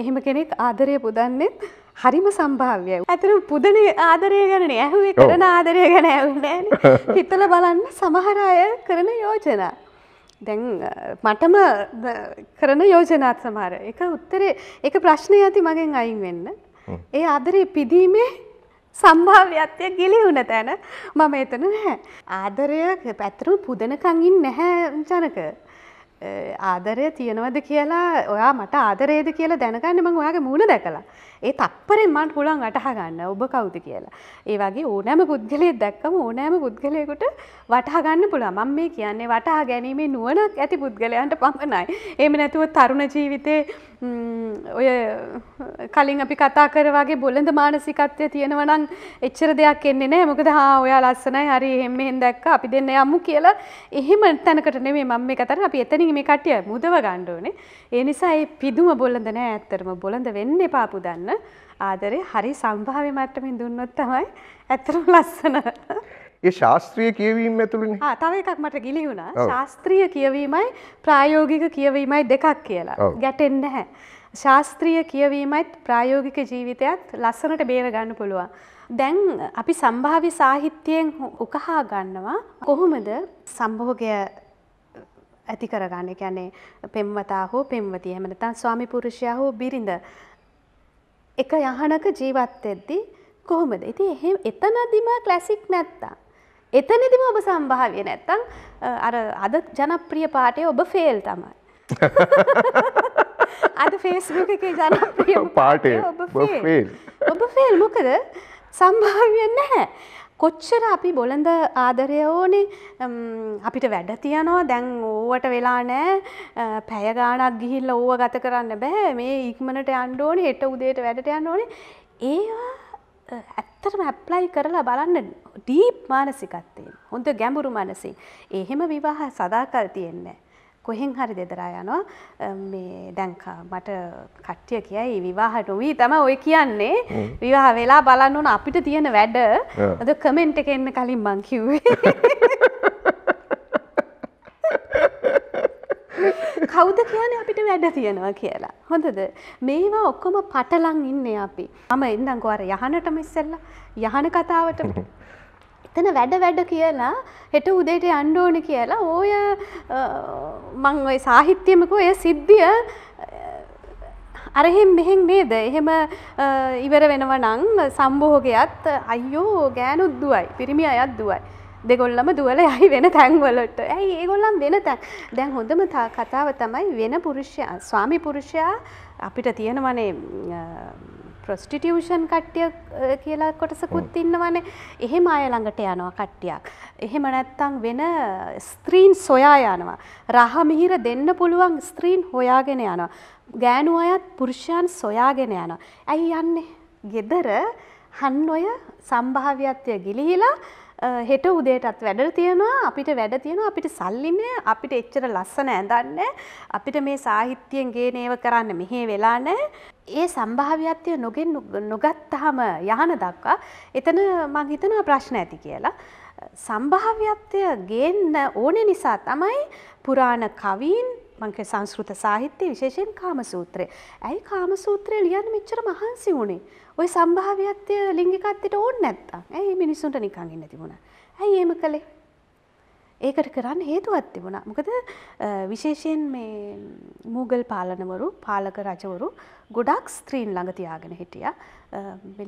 එහෙම කෙනෙක් ආදරය පුදන්නේ හරිම සම්භාව්‍යය. ඇතර පුදන ආදරය ගැන ඇහුවේ කරන ආදරය ගැන ඇවුනෑන හිතල බලන්න සමහර අය කරන යෝජනා. දැන් මටම කරන යෝජනාත් සමහර එක උත්තරේ එක ප්‍රශ්නය ඇති මගෙන් අයින් වෙන්න ඒ ආදරේ පිදීමේ සම්භාව්‍යත්වය ගිලිහුණ තැන මම එතන නැහැ. ආදරය පැතරම පුදනකංගින් නැහැ ජනක. ආදරය තියෙනවද කියලා ඔයා මට ආදරේද කියලා දැනගන්න මං ඔයාගේ මූුණ දැකලා. ඒ තත්පරෙන් මන් පුළුවන් වටහා ගන්න ඔබ කවුද කියලා. ඒ වගේ ඕනෑම පුද්ගලයෙක් දැක්කම ඕනෑම පුද්ගලයෙකුට වටහා ගන්න පුළුවන්. මම මේ කියන්නේ වටහා ගැනීමේ නුවණක් ඇති පුද්ගලයන්ට පමණයි. එහෙම නැතුව තරුණ ජීවිතේ ඔය කලින් අපි කතා කර වගේ බොළඳ මානසිකත්වය තියෙනවා නම් එච්චර දෙයක් එන්නේ නැහැ. මොකද හා ඔයා ලස්සනයි හරි එහෙම එහෙම දැක්ක අපි දෙන්න යමු කියලා එහෙම තැනකට නෙමෙයි මම මේ කතා කරන්නේ. අපි එතනින් මේ කට්ටිය මුදව ගන්න ඕනේ. ඒ නිසා මේ පිදුම බොළඳ නෑ ඇත්තටම බොළඳ වෙන්න එපා පුදන්න. කරන්න ආදරේ හරි සම්භාව්‍ය මට්ටමින් දුන්නොත් තමයි ඇත්තටම ලස්සන. ඒ ශාස්ත්‍රීය කියවීම ඇතුළේ ආ තව එකක් මට ගිලි වුණා. ශාස්ත්‍රීය කියවීමයි ප්‍රායෝගික කියවීමයි දෙකක් කියලා. ගැටෙන්නේ නැහැ. ශාස්ත්‍රීය කියවීමත් ප්‍රායෝගික ජීවිතයත් ලස්සනට බේර ගන්න පුළුවන්. දැන් අපි සම්භාව්‍ය සාහිත්‍යයෙන් උකහා ගන්නවා කොහොමද සම්භෝගය ඇති කරගන්න කියන්නේ පෙම්වතා හෝ පෙම්වතිය එහෙම නැත්නම් ස්වාමි පුරුෂයා හෝ බිරිඳ එක යහනක ජීවත් වෙද්දී කොහොමද? ඉතින් එහෙම එතනදිම ක්ලාසික් නැත්තම් එතනදිම ඔබ සම්භාව්‍ය නැත්තම් අර අද ජනප්‍රිය පාටේ ඔබ ෆේල් තමයි. අද ෆේස්බුක් එකේ ජනප්‍රිය පාටේ ඔබ ෆේල්. ඔබ ෆේල් මොකද? සම්භාව්‍ය නැහැ. කොච්චර අපි බොළඳ ආදරය ඕනේ අපිට වැඩ තියනවා දැන් ඕවට වෙලා නෑ පැයගානක් ගිහිල්ල ඕව ගත කරන්න බෑ මේ ඉක්මනට අන්ඩෝනි හෙට උදේට වැඩට යන්න ඕනේ ඒවා ඇත්තටම ඇප්ලයි කරලා බලන්න ඩීප් මානසිකත්තයෙන් හොඳ ගැඹුරු මනසින් එහෙම විවාහ සදාකල් තියෙන්නේ කොහෙන් හරි දෙදරා යනවා මේ දැන්කා මට කට්ටිය කියයි විවාහට වී තම ඔය කියන්නේ විවාහ වෙලා බලන්න ඕන අපිට තියෙන වැඩ අද කමෙන්ට් එක එන්න කලින් මං කිව්වේ කෞද කියන අපිට වැඩ තියෙනවා කියලා. හොඳද මේවා ඔක්කොම පටලං ඉන්නේ අපි. මම එන්නම් ගොර යහනටම ඉස්සෙල්ලා යහන කතාවට එතන වැඩ වැඩ කියලා හෙට උදේට යන්න ඕන කියලා ඕය මං ඔය සාහිත්‍යමක ඔය සිද්ධිය අරහෙම් මෙහෙන් නේද එහෙම ඉවර වෙනව නං සම්බෝගයත් අයියෝ ගෑනුත් දුවයි පිරිමි අයත් දුවයි. දෙගොල්ලම දුවල යයි වෙන තැන්වලට ඇයි ඒගොල්ලම් වෙන තැන් දැන් හොඳම කතාව තමයි වෙන පුරුෂයා ස්වාමි පුරුෂයා අපිට තියෙනවනේ ප්‍රස්ටිටියෂන් කට්ටිය කියලා කොටසකුත් ඉන්නවනේ එහෙම අය ළඟට යනවා කට්ටියක්. එහෙම නැත්තං වෙන ස්ත්‍රීන් සොයා යනවා. රහ මිහිර දෙන්න පුළුවන් ස්ත්‍රීන් හොයාගෙන යනවා. ගෑනු අයත් පුරුෂයන් සොයාගෙන යනවා. ඇයි යන්නේ ගෙදර හන් ඔය සම්භාව්‍යත්වය ගිලිහිලා හෙට උදේටත් වැඩ තියෙනවා අපිට වැඩ තියෙනවා අපිට සල්ලිනේ අපිට එච්චර ලස්සන ඇඳන්න අපිට මේ සාහිත්‍යයෙන් ගේනේව කරන්න මෙහේ වෙලා නෑ ඒ සම්භාව්‍යත්වය නොගෙන් නොගත්තහම යහන දක්වා එතන මං හිතනවා ප්‍රශ්න ඇති කියලා සම්භාව්‍යත්වය ගේන්න ඕනේ නිසා තමයි පුරාණ කවීන් මංක සංස්කෘත සාහිත්‍ය විශේෂයෙන් කාමසූත්‍රය. ඇයි කාමසූත්‍රය ලියන්න මෙච්චර මහන්සි වුණේ? ওයි සම්භාව්‍යත්වය ලිංගිකත්වයට ඕනේ නැත්තම්. ඇයි මේ මිනිස්සුන්ට නිකන් ඉන්න තිබුණා? ඇයි එහෙම කළේ? ඒකට කරන්න හේතුවක් තිබුණා. මොකද විශේෂයෙන් මේ මූගල් පාලනවරු, පාලක රජවරු ගොඩක් ස්ත්‍රීන් ළඟ තියාගෙන හිටියා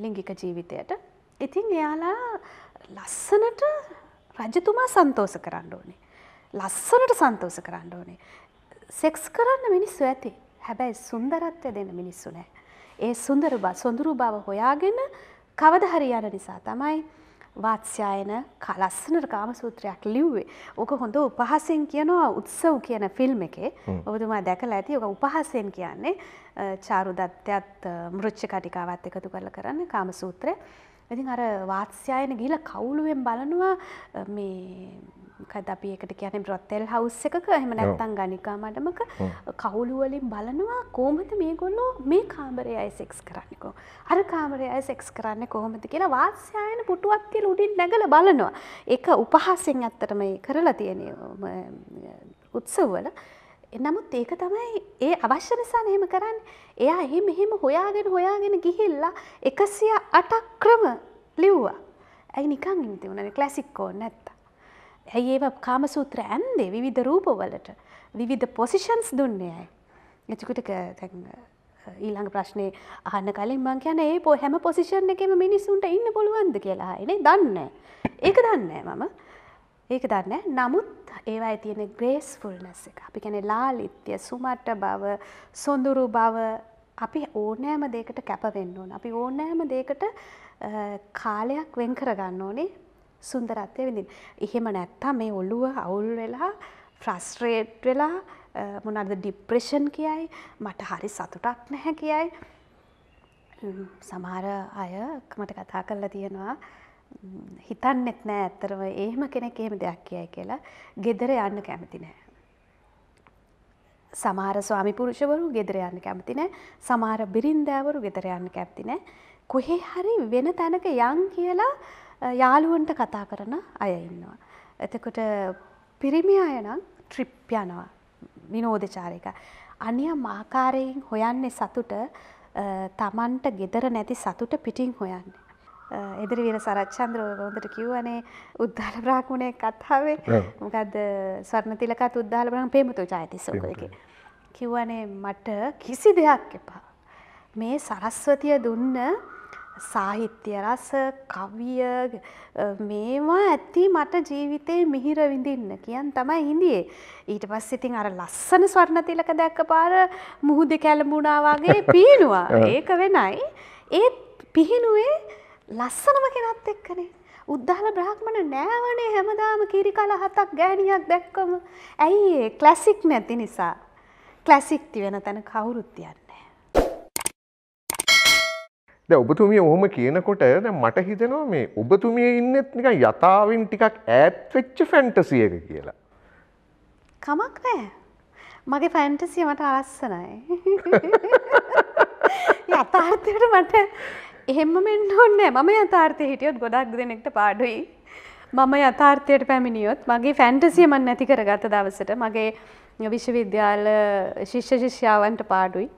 ලිංගික ජීවිතයට. ඉතින් එයාලා ලස්සනට රජතුමා සන්තෝෂ කරන්න ඕනේ. ලස්සනට සන්තෝෂ කරන්න ඕනේ. සෙක්ස් කරන්න මිනිස්සු ඇති. හැබැයි සුන්දරත්වය දෙන මිනිස්සු නැහැ. ඒ සුන්දර සොඳුරු බව හොයාගෙන කවදහරි යන නිසා තමයි වාත්ස්‍යයන කලස්සනට කාම සූත්‍රයක් ලිව්වේ ඕක හොඳ උපහසෙන් කියනවා උත්සව් කියන ෆිල්ම් එකේ ඔබතුමා දැකලා ඇති ඕක උපහසෙන් කියන්නේ චාරුදත්තයත් මෘච්ච කටිකාවත් එකතු කරලා කරන්න කාම සූත්‍රය ඉතින් අර වාත්ස්‍යයන ගිහිලා කවුළුවෙන් බලනවා මේ මොකද අපි ඒකට කියන්නේ බ්‍රොත්තෙල් හවුස් එකක එහෙම නැත්නම් ගණිකා මඩමක කවුළු වලින් බලනවා කොහොමද මේගොල්ලෝ මේ කාමරේ අය සෙක්ස් කරන්නේ කොහොමද අර කාමරේ අය සෙක්ස් කරන්නේ කොහොමද කියලා වාත්ස්‍යයන පුටුවක් කියලා උඩින් නැගලා බලනවා ඒක උපහාසයෙන් ඇත්තටම ඒ කරලා තියෙන උත්සවවල නමුත් ඒක තමයි ඒ අවශ්‍ය නිසා එහෙම කරන්න එයා එහෙම එහෙම හොයාගෙන හොයාගෙන ගිහිල්ලා එකසිය අටක් ක්‍රම ලිව්වා ඇයි නිකන් ඉති වුණන ක්ලැසික්කෝ නැත්ත ඇයි ඒ කාමසූත්‍ර ඇන්දේ විවිධ රූපවලට විවිධ පොසිෂන්ස් දුන්නේ ඇයි. එචකුටක ඊළඟ ප්‍රශ්නය අහන්න කලින් මං කියන ඒ පො හැම පොසිෂන් එකම මිනිස්සුන්ට ඉන්න පුළුවන්ද කියලා එනේ දන්න. ඒක දන්න මම ඒක දන්න නමුත් ඒවා තියෙන ග්‍රේස් ෆුල්නස් එක අපි කැනෙ ලාලිත්‍ය සුමට්ට බව සොඳුරු බව අපි ඕනෑම දෙකට කැපවෙන්න ඕන අපි ඕනෑම දෙකට කාලයක් වෙන් කරගන්න ඕනේ සුන්දරත්වය විඳින්. එහෙම නැත්තම් මේ ඔළුව අවුල් වෙලා ෆ්‍රස්ට්‍රේට් වෙලා මොනවද ડિප්‍රෙෂන් කියයි මට හරි සතුටක් නැහැ කියයි. සමහර අය මට කතා කරලා තියෙනවා හිතන්නෙත් නෑ ඇත්තරම එහෙම කෙනෙක් එහෙම දෙයක් කියයි කියලා ගෙදර යන්න කැමති නෑ. සමහර ස්වාමි පුරුෂවරු ගෙදර යන්න කැමති නෑ. සමහර බිරින්දෑවරු ගෙදර යන්න කැමති නෑ. කොහේ හරි වෙන තැනක යන් කියලා යාළුවන්ට කතා කරන අය ඉන්නවා. එතකොට පිරිමි අය නම් ට්‍රිප් යනවා විනෝදචාරයක. අනියම් ආකාරයෙන් හොයන්නේ සතුට තමන්ට ගෙදර නැති සතුට පිටින් හොයන්නේ. එදිරිවීර සරච්චන්ද්‍ර හොඳට කිව්වනේ උද්දාල බ්‍රාහ්මණයෙක් කතාවේ මොකද්ද ස්වර්ණතිලකත් උද්දාල බ්‍රාහ්මණ ප්‍රේමතෝ ජයතිසෝක එකේ කිව්වනේ මට කිසි දෙයක් එපා. මේ සරස්වතිය දුන්න සාහිත්‍ය රස කවිය මේවා ඇති මට ජීවිතේ මිහිර විඳින්න කියන් තමයි හිඳියේ. ඊට පස්සේ ඉතින් අර ලස්සන ස්වර්ණතිලක දැක්කපාර මුහුදේ කැළඹුණා වගේ පීනුවා. ඒක වෙනයි. ඒ පිහිනුවේ ලස්සනම කෙනත් එක්කනේ. උද්දාල බ්‍රාහ්මණ නෑවනේ හැමදාම කිරි කල හතක් ගෑණියක් දැක්කම. ඇයි ඒ ක්ලාසික් නැති නිසා. ක්ලාසික් ති වෙන තැන කවුරුත් යන්නේ. ද ඔබතුමිය ඔහොම කියනකොට මට හිතනවා මේ ඔබතුමිය ඉන්නෙත් නික යථාවෙන් ටිකක් ඈත්වෙච්ච ෆැන්ටසියක කියලා. කමක් නෑ. මගේ ෆැන්ටසිය මට ආස්සනයි. යථාර්ථයට මට එහෙම මෙන්න ඕන්නේ මම යථාර්ථය හිටියොත් ගොඩක් දෙනෙක්ට පාඩුයි. මම යථාර්ථයට පැමිණියොත් මගේ ෆැන්ටසිය මන් නැති කරගත දවසට මගේ විශ්වවිද්‍යාල ශිෂ්‍ය ශිෂ්‍යාවන්ට පාඩුයි.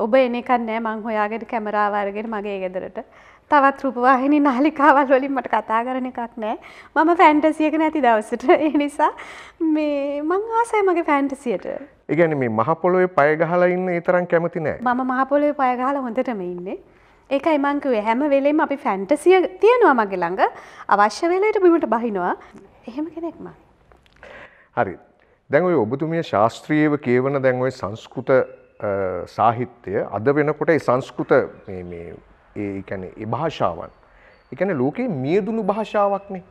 ඔබ එනකන් නෑ මං හොයාගෙන කැමරාවාරගෙන මගේ ගෙදරට තවත් රූපවාහිනි නාලිකාවල් වලින් මට කතා කරන එකක් නෑ මම ෆැන්ටසියක නැති දවසට ඒ නිසා මේ මං ආසයි මගේ ෆැන්ටසියට ඉගැන මේ මහපොලොවේ පයගහලා ඉන්න ඒතරම් කැමති නෑ මම මහපොලොවේ පයගහල හොඳටම ඉන්නේ ඒකයි මංකුවේ හැම වෙලේම අපි ෆැන්ටසිය තියෙනවා මගේ ළඟ අවශ්‍ය වෙලට බිමට බහිනවා එහෙම කෙනෙක්ම හරි දැන් ඔය ඔබතුමිය ශාස්ත්‍රීයව කියවන දැන් ඔය සංස්කෘත සාහිත්‍යය අද වෙනකොට සංස්කෘත ඒැන භාෂාවන් එකන ලෝකයේ මියදුළු භාෂාවක්නේ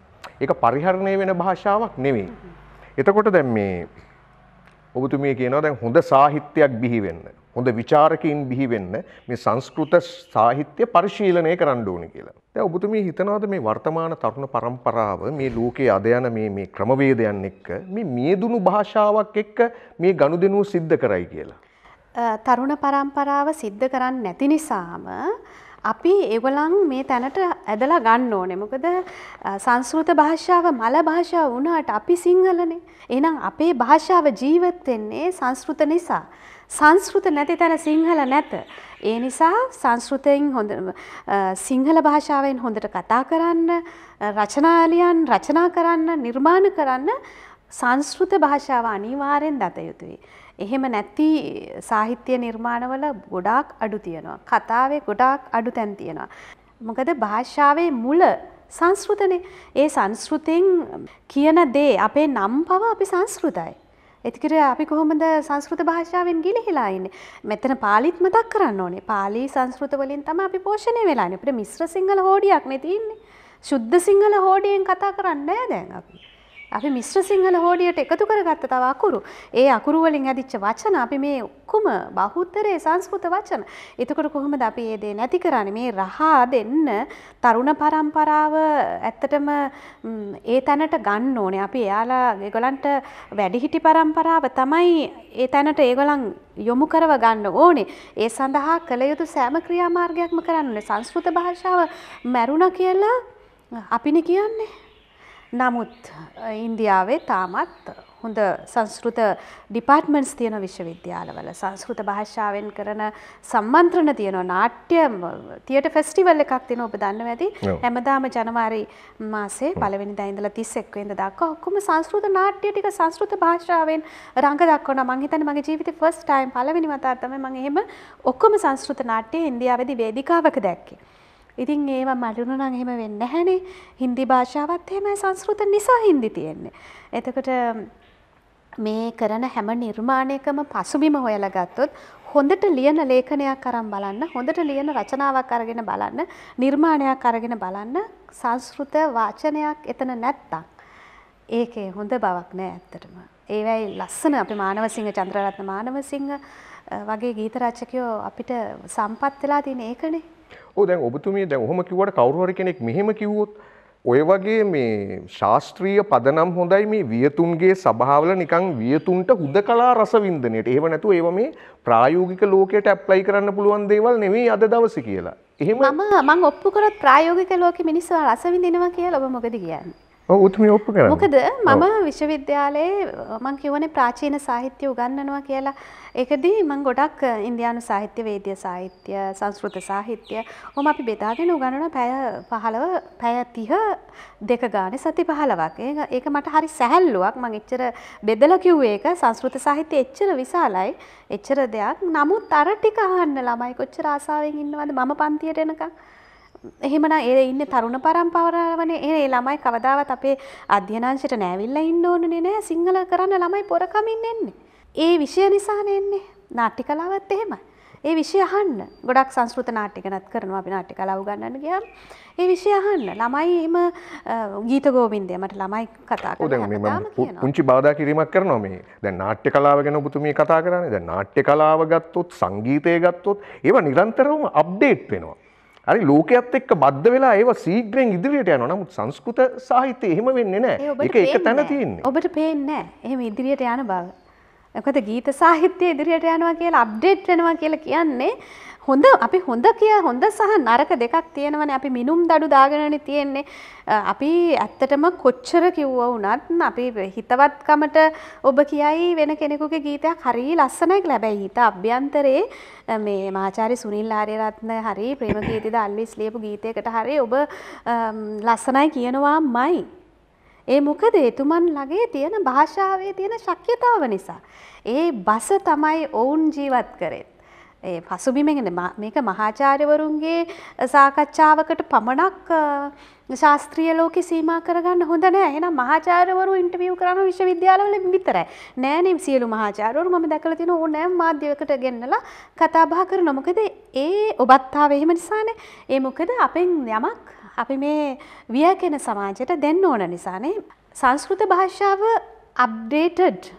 එක පරිහරණය වෙන භාෂාවක් නෙවෙයි. එතකොට දැන් මේ ඔබතුමිය කියනවා දැන් හොඳ සාහිත්‍යයක් බිහිවෙන්න හොඳ විචාරකයින් බිහිවෙන්න මේ සංස්කෘත සාහිත්‍ය පරිශීලනය කරන්න ඕන කියලා. දැන් ඔබතුමිය හිතනවාද මේ වර්තමාන තරුණ පරම්පරාව මේ ලෝකයේ අද යන මේ මේ ක්‍රමවේදයන් එක්ක මේ මියදුණු භාෂාවක් එක්ක මේ ගනුදෙනුව සිද්ධ කරයි කියලා? තරුණ පරම්පරාව සිද්ධ කරන්න නැති නිසාම අපි ඒගොලන් මේ තැනට ඇදලා ගන්න ඕනේ. මොකද සංස්කෘත භාෂාව මල භාෂාව වුණාට අපි සිංහලනේ. එහෙනම් අපේ භාෂාව ජීවත් වෙන්නේ සංස්කෘත නිසා. සංස්කෘත නැති තැන සිංහල නැත. ඒ නිසා සංස්කෘතයෙන් හොඳ සිංහල භාෂාවෙන් හොඳට කතා කරන්න, රචනාලියන් රචනා කරන්න, නිර්මාණ කරන්න සංස්කෘත භාෂාව අනිවාර්යෙන් දත යුතුයි. එහෙම නැති සාහිත්‍ය නිර්මාණවල ගොඩාක් අඩු තියෙනවා. කතාවේ ගොඩාක් අඩු තැන් තියෙනවා. මොකද භාෂාවේ මුල සංස්කෘතනේ. ඒ සංස්කෘතෙන් කියන දේ අපේ නම් පව අපි සංස්කෘතයි. එතිකර අපි කොහොමද සංස්කෘත භාෂාවෙන් ගිලිහිලා ඉන්නේ. මෙතන පාලිත් මතක් කරන්න ඕනේ. පාලි සංස්කෘත වලින් තමයි අපි පෝෂණය වෙලා ඉන්නේ. අපිට මිශ්‍ර සිංහල හෝඩියක් නේ තියෙන්නේ. සුද්ධ සිංහල හෝඩියෙන් කතා කරන්නේ නැහැ දැන් අපි. අපි මිශ්‍ර සිංහල හෝඩියට එකතු කරගත්ත තව අකුරු. ඒ අකුරු වලින් ඇදිච්ච වචන අපි මේ ඔක්කොම බහුතරේ සංස්කෘත වචන. එතකොට කොහොමද අපි මේ දේ නැති කරන්නේ? මේ රහා දෙන්න තරුණ පරම්පරාව ඇත්තටම ඒ තැනට ගන්න ඕනේ. අපි එයාලා ඒගොල්ලන්ට වැඩිහිටි පරම්පරාව තමයි ඒ තැනට ඒගොල්ලන් යොමු කරව ගන්න ඕනේ. ඒ සඳහා කළ යුතු සෑම ක්‍රියාමාර්ගයක්ම කරන්න ඕනේ. සංස්කෘත භාෂාව මැරුණා කියලා අපිනේ කියන්නේ. නමුත් ඉන්දියාවේ තාමත් හොඳ සංස්කෘත ඩිපාර්ට්මන්ස් තියෙන විශ්වවිද්‍යාලවල සංස්කෘත භාෂාවෙන් කරන සම්මන්ත්‍රණ තියෙන නාට්‍ය තියට ෆෙස්ටිවල් එකක් තියෙන ඔබ දන්න ඇති හැමදාම ජනවාරි මාසේ පළවෙනි දයින්දලා තිස් එක්වෙන්ද දක්වා ඔක්කොම සංස්කෘත නාට්‍ය ටික සංස්කෘත භාෂාවෙන් රංග දක්වන මං හිතන්නේ මගේ ජීවිතේ ෆස්ට් ටයිම් පළවෙනි වතාවට තමයි මම එහෙම ඔක්කොම සංස්කෘත නාට්‍ය ඉන්දියාවේදී වේදිකාවක දැක්කේ ඉතින් ඒවා මලුණු නම් එහෙම වෙන්න නැහැනේ. හින්දි භාෂාවත් එහෙමයි සංස්කෘත නිසා හින්දි තියෙන්නේ. එතකොට මේ කරන හැම නිර්මාණයකම පසුබිම හොයලා ගත්තොත් හොඳට ලියන ලේඛනයක් අරන් බලන්න හොඳට ලියන රචනාවක් අරගෙන බලන්න නිර්මාණයක් අරගෙන බලන්න සංස්කෘත වාචනයක් එතන නැත්තම් ඒකේ හොඳ බවක් නෑ ඇත්තටම. ඒවැයි ලස්සන අපි මානවසිංහ චන්ද්‍රරත්න මානවසිංහ වගේ ගීත රචකයෝ අපිට සම්පත් වෙලා තියෙන ඒකනේ. ඕ දැන් ඔබතුමිය දැන් ඔහොම කිව්වට කවුරු හරි කෙනෙක් මෙහෙම කිව්වොත් ඔය වගේ මේ ශාස්ත්‍රීය පදනම් හොඳයි මේ වියතුන්ගේ සභාවල නිකන් වියතුන්ට හුදකලා රසවින්දනයට. එහෙම නැතුව ඒව මේ ප්‍රායෝගික ලෝකයට ඇප්ලයි කරන්න පුළුවන් දේවල් නෙවෙයි අද දවසේ කියලා. එහෙම මම මං ඔප්පු කරත් ප්‍රායෝගික ලෝකෙ මිනිස්සු රසවිඳිනවා කියලා ඔබ මොකද කියන්නේ? උතුම ඔප්පු කර මොකද මම විශ්වවිද්‍යාලයේ මං කිවනේ ප්‍රාචීන සාහිත්‍ය උගන්නනවා කියලා ඒකදී මං ගොඩක් ඉන්දයානු සාහිත්‍ය වේදිය සාහිත්‍ය සංස්කෘත සාහිත්‍ය හොම අපි බෙදාගෙන උගන්නන පැය පහලව පැයතිහ දෙක ගාන සති පහලවක් ඒ ඒක මට හරි සැහැල්ලුවක් මං එච්චර බෙදල කිව්වේ එක සංස්කෘත සාහිත්‍ය එච්චර විශාලයි එච්චර දෙයක් නමුත් අර ටික අහන්න ළමයි කොච්චර ආසාවෙන් ඉන්නවද මම පන්තියට එනකම් එහෙමන ඒ ඉන්න තරුණ පරම්පවරාවන ඒ ළමයි කවදාවත් අපේ අධ්‍යනංශයට නෑවිල්ල ඉන්න ඕනනේ නෑ සිංහල කරන්න ළමයි පොරකමින් එන්නේ. ඒ විෂය නිසාන එන්නේ නාට්ටි කලාවත් එහෙම. ඒ විෂය අහන්න ගොඩක් සංස්කෘත නාට්‍ය ගැනත් කරනවා අපි නාට්‍ය කලාව උගන්වන්න ගියාම ඒ විෂය අහන්න ළමයි එම ගීත ගෝවින්දය මට ළමයි කතා කරනවා පුංචි බාධා කිරීමක් කරනවා මේ දැන් නාට්‍ය කලාව ගැන ඔබතුමී කතා කරන්නේ දැන් නාට්‍ය කලාව ගත්තොත් සංගීතය ගත්තොත් ඒවා නිරන්තරවම අප්ඩේට් වෙනවා හරි ලෝකයක්ත් එක්ක බද්ධ වෙලා ඒව සීග්‍රයෙන් ඉදිරියට යන නමුත් සංස්කෘත සාහිත්‍ය එහෙම වෙන්න නෑ එක එක තැන තියන්නේ ඔබට පේනෑ එහෙම ඉදිරියට යන බව. ඇකද ගීත සාහිත්‍යය ඉදිරියට යනවා කියලා අප්ඩේට් වෙනවා කියලා කියන්නේ හොඳ අපි හොඳ කිය හොඳ සහ නරක දෙකක් තියෙනවන අපි මිනුම් දඩු දාගෙනන තියෙන්නේ අපි ඇත්තටම කොච්චර කිව්ව වුණත් අපි හිතවත්කමට ඔබ කියයි වෙන කෙනෙකුගේ ගීතයක් හරි ලස්සනයක් ලැබැයි හිත අභ්‍යන්තරයේ මේ මාචාරි සුනිල් ආරයරත්න හරි ප්‍රේම ගීතිද අල්විස් ලියපු ගීතයකට හරි ඔබ ලස්සනයි කියනවා මයි ඒ මොකද එතුමන් ළගේ තියෙන භාෂාවේ තියෙන ශක්්‍යතාව නිසා. ඒ බස තමයි ඔවුන් ජීවත් කරෙත්. පසුබිමෙන් මේක මහාචාර්යවරුන්ගේ සාකච්ඡාවකට පමණක් ශාස්ත්‍රීය ලෝකේ සීමා කරගන්න හොඳ නෑ. එහෙනම් මහාචාර්යවරු ඉන්ටර්විව් කරන විශ්වවිද්‍යාලවල විතරයි. නෑනේ සියලු මහාචාර්යවරු මම දැකලා තියෙන ඕනෑම මාධ්‍යයකට ගෙන්නලා කතා බහ කරනවා. මොකද ඒ ඔබත් ආවේ එහෙම නිසානේ. ඒ මොකද අපෙන් යමක් අපි මේ ව්‍යකෙන සමාජයට දෙන්න ඕන නිසානේ. සංස්කෘත භාෂාව අප්ඩේටඩ්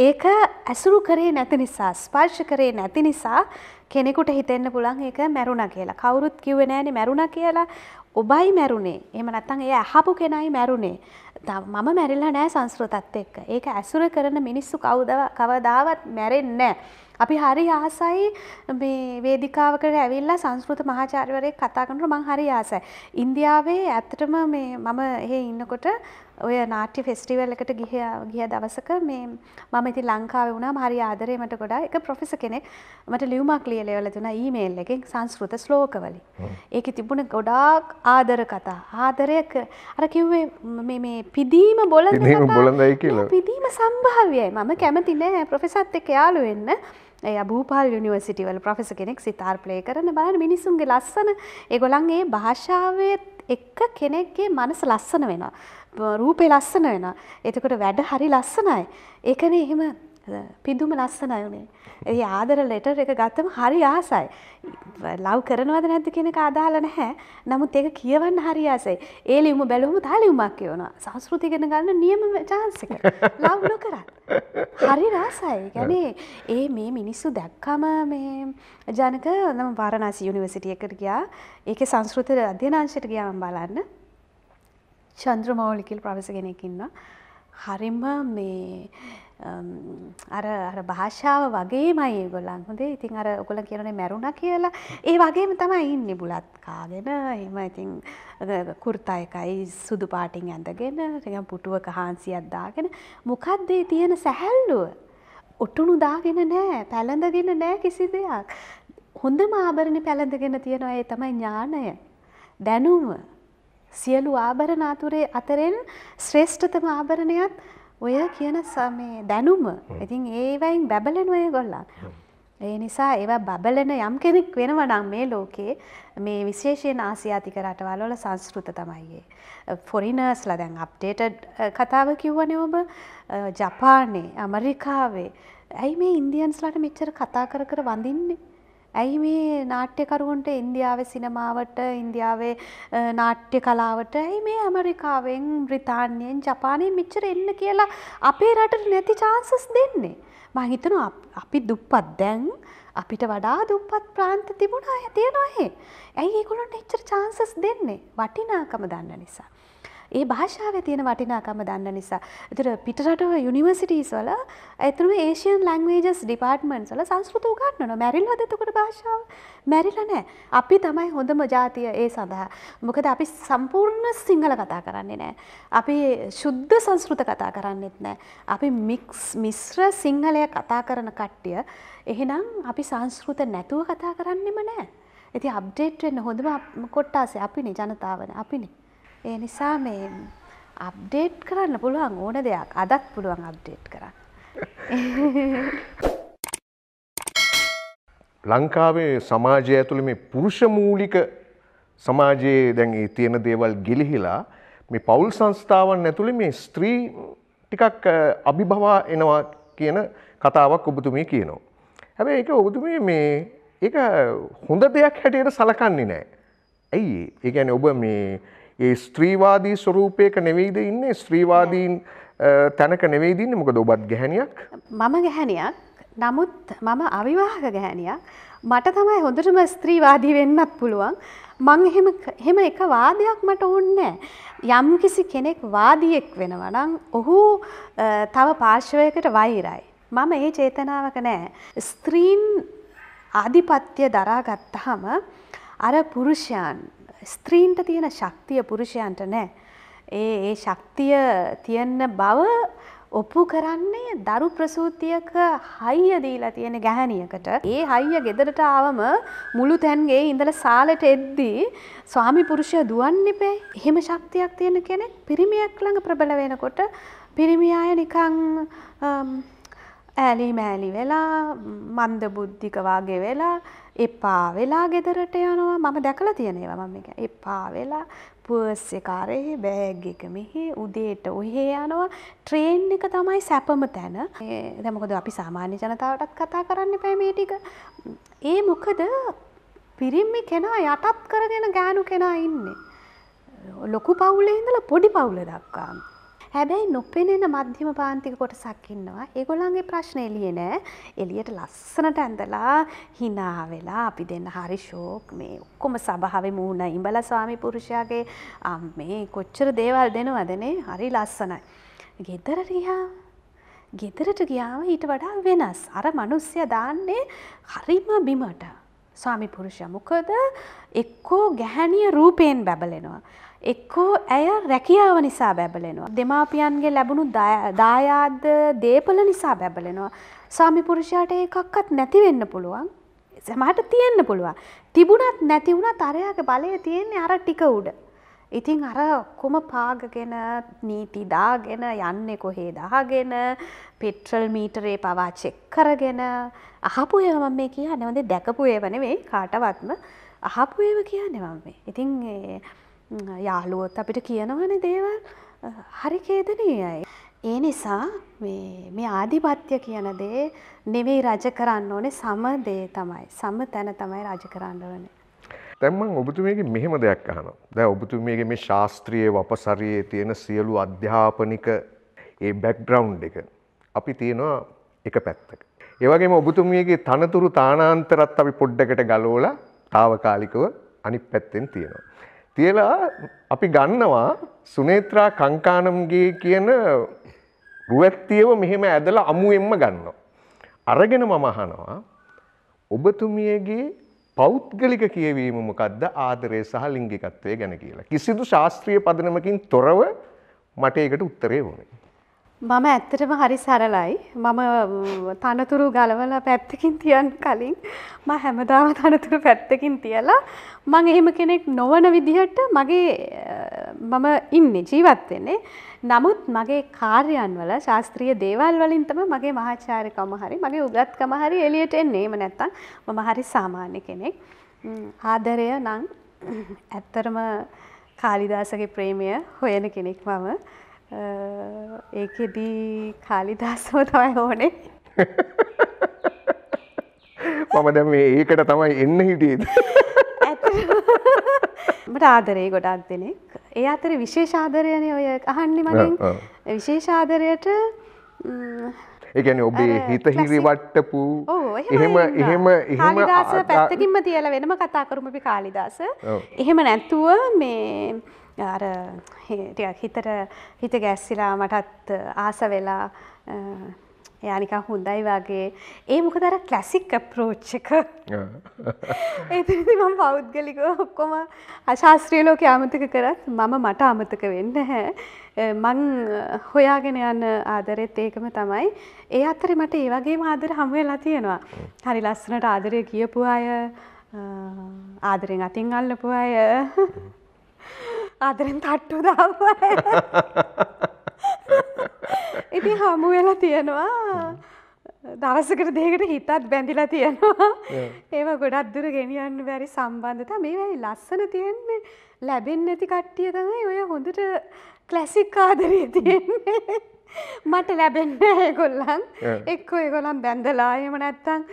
ඒක ඇසුරු කරේ නැති නිසා ස්පර්ශ කරේ නැති නිසා කෙනෙකුට හිතෙන්න පුළුවන් ඒක මැරුණා කියලා. කවුරුත් කිව්වේ නෑනේ මැරුණා කියලා. ඔබයි මැරුණේ. එහෙම නැත්නම් ඒ අහපු කෙනයි මැරුණේ. මම මැරිලා නෑ සංස්කෘතත් එක්ක. ඒක ඇසුර කරන මිනිස්සු කවුද කවදාවත් මැරෙන්නේ අපි හරි ආසයි මේ වේදිකාවකට ඇවිල්ලා සංස්කෘත මහාචාර්යවරයෙක් කතා කරනකොට මං හරි ආසයි. ඉන්දියාවේ ඇත්තටම මේ මම එහෙ ඉන්නකොට ඔය නාට්‍ය ෆෙස්ටිවල් එකට ගිහ ගිය දවසක මේ මම ඉති ලංකාව වුණා හරි ආදරයමට ගොඩා එක පොෆෙස කෙනෙක් මට ලියුමක් ලියලවල දුන ඊමේල් එකෙන් සංස්කෘත ශ්ලෝකවලින් ඒක තිබුණ ගොඩාක් ආදර කතා ආදරයක අර කිව්වේ මේ පිදීම බොල බොලඳයි කියලා පිදීම සම්භාවයයි මම කැමති නෑ ප්‍රොෆෙසත් එක් යාලු වෙන්න භූපාල් යුනිවර්සිටිවල් ප්‍රොෆෙස කෙනෙක් සිතාර් ප්ලේ කරන බලන මිනිසුන්ගේ ලස්සන ඒගොලන් ඒ භාෂාවත් එක්ක කෙනෙක්ගේ මනස ලස්සන වෙනවා. රූපේ ලස්සන වෙනවා. එතකොට වැඩ හරි ලස්සනයි. ඒකනේ එහෙම පිදුම ලස්සනයි උනේ. ඒ ආදර ලෙටර් එක ගත්තම හරි ආසයි. ලව් කරනවද නැද්ද කියන එක අදාළ නැහැ. නමුත් ඒක කියවන්න හරි ආසයි. ඒ ලියුම බැලුවම තා ලියුමක් කියවනවා. සංස්කෘතිය ඉගෙන ගන්න නියම chance එක. ලව් නොකරත්. හරි රසයි. يعني ඒ මේ මිනිස්සු දැක්කම මේ ජනක මම වාරණාසි යුනිවර්සිටි එකට ගියා. ඒකේ සංස්කෘත අධ්‍යනාංශයට ගියා මම බලන්න. චන්ද්‍රමෞලි කියලා ප්‍රොෆෙසර් කෙනෙක් ඉන්නවා. හරිම මේ අර අර භාෂාව වගේමයි ඒගොල්ලන් හොඳේ ඉතින් අර ඔගොල්ලන් කියනනේ මැරුණා කියලා ඒ වගේම තමයි ඉන්නේ බුලත් කාගෙන එහෙම ඉතින් කුර්තා එකයි සුදු පාටින් ඇඳගෙන නිකන් පුටුවක හාන්සියක් දාගෙන මොකද්ද තියෙන සැහැල්ලුව ඔටුනු දාගෙන නෑ පැලඳගෙන නෑ කිසි දෙයක් හොඳම ආභරණ පැළඳගෙන තියෙනවා ඒ තමයි ඥාණය දැනුම සියලු ආභරණ අතරෙන් ශ්‍රේෂ්ඨතම ආභරණයත් ඔය කියන සමේ දැනුම ඉතින් ඒවයින් බැබලන ඔය ගොල්ලා. ඒ නිසා ඒවා බබලන යම් කෙනෙක් වෙනවා නම් මේ ලෝකේ මේ විශේෂයෙන් ආසියාතික රටවල් වල සංස්කෘත තමයි ඒ. ෆොරිනර්ස්ලා දැන් අප්ඩේටඩ් කතාව කිව්වනේ ඔබ ජපානයේ, ඇමරිකාවේ. ඇයි මේ ඉන්දියන්ස්ලාට මෙච්චර කතා කර කර වඳින්නේ? ඇයි මේ නාට්‍යකරුවන්ට ඉන්දියාවේ සිනමාවට ඉන්දියාවේ නාට්‍ය කලාවට ඇයි මේ ඇමරිකාවෙන් බ්‍රිතාන්යෙන් ජපානයෙන් මිච්චර එන්න කියලා අපේ රටට නැති චාන්සස් දෙන්නේ. මං හිතනවා අපි දුප්පත් දැන් අපිට වඩා දුප්පත් ප්‍රාන්ත තිබුණා තියෙනවා ඇයි ඒගොල්ලන්ට එච්චර චාන්සස් දෙන්නේ වටිනාකම දන්න නිසා. ඒ භාෂාව තියෙන වටිනාකම දන්න නිසා. එතර පිටරට යුනිවර්සිටස් වල ඇතුරු ඒෂයන් ලංවේජස් ඩිපර්ට්මන්ස් වල සංස්කෘත උගන්නන මැරිල් හදතකට භාෂාව මැරිල නෑ. අපි තමයි හොඳම ජාතිය ඒ සඳහා. මොකද අපි සම්පූර්ණ සිංහල කතා කරන්නේ නෑ. අපි ශුද්ධ සංස්කෘත කතා කරන්නෙත් නෑ. අපි මික්ස් මිශ්‍ර සිංහලය කතා කරන කට්ටිය. එහෙනම් අපි සංස්කෘත නැතුව කතා කරන්නෙම නෑ. ඇති අප්ඩේට් වෙන්න හොඳම කොට්ටාසේ අපිනේ ජනතාවන අපිනේ ඒ නිසා මේ අප්ඩේට් කරන්න පුළුවන් ඕන දෙයක් අදත් පුළුවන් අප්ඩේට් කරන්න. ලංකාවේ සමාජය ඇතුළ මේ පුරුෂ මූලික සමාජයේ දැන් ඒ තියෙන දේවල් ගිලිහිලා මේ පවුල් සංස්ථාවන් ඇතුළේ මේ ස්ත්‍රී ටිකක් අභිභවා එනවා කියන කතාවක් ඔබතුමී කියනවා. හැබැයි ඒක ඔබතුමී මේ ඒක හොඳ දෙයක් හැටියට සලකන්නේ නෑ. ඇයි ඒ කියන්නේ ඔබ මේ ඒ ස්ත්‍රීවාදී ස්වරූපයක නෙවෙයිද ඉන්නේ ස්ත්‍රීවාදීන් තැනක නෙවෙයිද ඉන්නේ මොකද ඔබත් ගැහණියක් මම ගැහණියක් නමුත් මම අවිවාහක ගැහණියක් මට තමයි හොඳටම ස්ත්‍රීවාදී වෙන්නත් පුළුවන් මං එහෙම එහෙම එක වාදයක් මට ඕනේ යම් කිසි කෙනෙක් වාදියෙක් වෙනවා නම් ඔහු තව පාර්ශවයකට වෛරයි මම ඒ චේතනාවක නෑ ස්ත්‍රීන් ආධිපත්‍ය දරාගත්තාම අර පුරුෂයන් ස්ත්‍රීන්ට තියෙන ශක්තිය පුරුෂයන්ට නෑ. ඒ ඒ ශක්තිය තියෙන්න බව ඔප්පු කරන්නේ දරු ප්‍රසූතියක හයිය දීලා තියෙන ගැහණියකට ඒ හයිය ගෙදරට ආවම මුළු තැන්ගේ ඉඳලා සාලෙට එද්දී ස්වාමි පුරුෂය දුවන්නේ බෑ. එහෙම ශක්තියක් තියෙන කෙනෙක් පිරිමියෙක් ළඟ ප්‍රබල වෙනකොට පිරිමි අය නිකන් ඈලි මෑලි වෙලා මන්ද බුද්ධික වාගේ වෙලා එපා වෙලා ගෙදරට යනවා මම දැකලා තියෙන ඒවා මම මේක එපා වෙලා පර්ස් එක අරෙහි බෑග් එක මෙහි උදේට ඔහෙ යනවා ට්‍රේන් එක තමයි සැපම තැන දැන් මොකද අපි සාමාන්‍ය ජනතාවටත් කතා කරන්න එපා මේ ටික ඒ මොකද පිරිමි කෙනා යටත් කරගෙන ගෑනු කෙනා ඉන්නේ ලොකු පවුලේ ඉඳලා පොඩි පවුල දක්වා හැබැයි නොපෙනෙන මධ්‍යම පාන්තික කොටසක් ඉන්නවා. ඒගොල්ලන්ගේ ප්‍රශ්න එළියේ නෑ. එළියට ලස්සනට ඇඳලා hina වෙලා අපි දෙන්න හරි ෂෝක් මේ ඔක්කොම සභාවේ මූණ ඉඹලා ස්වාමි පුරුෂයාගේ මේ කොච්චර දේවල් දෙනවදනේ. හරි ලස්සනයි. ගෙදරට ගියා ගෙදරට ගියාම ඊට වඩා වෙනස්. අර මිනිස්සයා දාන්නේ හරිම බිමට. ස්වාමි පුරුෂයා මොකද එක්කෝ ගැහැණිය රූපයෙන් බැබලෙනවා එක්කෝ ඇය රැකියාව නිසා බැබලෙනවා. දෙමාපියන්ගේ ලැබුණු දායාද දේපල නිසා බැබලෙනවා. සාමිපුරුෂයාට ඒකක්වත් නැතිවෙන්න පුළුවන්. සමහට තියෙන්න්න පුළුවන්. තිබුණත් නැතිවුණ තරයාගේ බලය තියෙන්නේ අර ටික උඩ. ඉතින් අර කොම පාගගෙන නීති දාගෙන යන්නේ කොහේ දාගෙන පෙට්‍රල් මීටරේ පවා චෙක් කරගෙන අහපු ඒවා මම මේ කියන්නේ නැවද දැකපු ඒවා නෙවෙයි කාටවත්ම අහපු ඒවා කියන්නේ මම මේ. ඉතින් යාළුවොත් අපිට කියනවන දේවල් හරිකේදනීයයි. ඒ නිසා මේ ආධිපත්‍ය කියන දේ නෙවෙයි රජ කරන්න ඕනේ සම දේ තමයි සම තැන තමයි රජ කරන්න ඕනේ. තැම්මන් ඔබතුමේගේ මෙහෙම දෙයක් අහනවා. දැන් ඔබතුමියගේ මේ ශාස්ත්‍රීය වපසරියේ තියෙන සියලු අධ්‍යාපනික ඒ බෑග්ග්‍රවුන්ඩ් එක අපි තියනවා එක පැත්තක. ඒ වගේම ඔබතුමියගේ තනතුරු තානාන්තරත් අපි පොඩ්ඩකට ගලවලා తాවකාලිකව අනිත් පැත්තෙන් තියෙනවා. තියලා අපි ගන්නවා සුනේත්‍රා කංකානම්ගේ කියන රුවැත්තියව මෙහෙම ඇදලා අමුවෙන්ම ගන්නවා. අරගෙන මම අහනවා ඔබතුමියගේ පෞද්ගලික කියවීම මොකක්ද ආදරය සහ ලිංගිකත්වය ගැන කියලා. කිසිදු ශාස්ත්‍රීය පදනමකින් තොරව මට ඒකට උත්තරේ වුණේ. මම ඇත්තටම හරි සරලයි. මම තනතුරු ගලවලා පැත්තකින් තියන්න කලින් මම හැමදාම තනතුරු පැත්තකින් තියලා මම එහෙම කෙනෙක් නොවන විදිහට මගේ මම ඉන්නේ ජීවත් වෙන්නේ. නමුත් මගේ කාර්යයන් වල ශාස්ත්‍රීය දේවල් වලින් තමයි මගේ මහාචාර්යකම හරි මගේ උගත්කම හරි එළියට එන්නේ. එහෙම නැත්තම් මම හරි සාමාන්‍ය කෙනෙක්. ආදරය නම් ඇත්තටම කාලිදාසගේ ප්‍රේමය හොයන කෙනෙක් මම. ඒකෙදී කාලිදස්සෝ තමයි ඕනේ මම දැ මේ ඒකට තමයි එන්න හිටියද මට ආදරේ ගොඩක් දෙනෙක් ඒ අතර විශේෂාදරයන ඔය අහන්නෙ මගින් විශේෂාදරයට එකන ඔබේ හිත හිරි වට්ටපු එහෙම එහෙම එහෙම පැත්තකින්ම තියල වෙනම කතාකරුමපි කාලිදස එහෙම නැත්තුව මේ අර හිතට හිත ගැස්සිලා මටත් ආස වෙලා යනික හොඳයි වගේ ඒ මොක දර කලැසික් ප්‍රෝච්චක ඒතිරිදි මම පෞද්ගලික ඔක්කොම අශාස්ත්‍රිය ලෝක අමතක කරත් මම මට අමතක වෙන්න හැ මං හොයාගෙන යන්න ආදරෙත් ඒකම තමයි ඒ අතරේ මට ඒ වගේ ආදර හමුවෙලා තියෙනවා හරි ලස්සනට ආදරය කියපු අය ආදරෙන් අතින් අල්ලපු අය ආදරෙන් තට්ටු දම්ම ඉති හමු වෙලා තියෙනවා දවසකට දෙකට හිතත් බැඳිලා තියෙනවා ඒව ගොඩක් දුර ගෙනියන්න බැරි සම්බන්ධතා මේ වැනි ලස්සන තියෙන්නේ ලැබෙන් නැති කට්ටිය තමයි ඔය හොඳට කලැසික් ආදරය තියෙන්නේ මට ලැබෙන්න ඒගොල්ලන් එක්කෝ ඒගොලම් බැඳලායම නැත්තං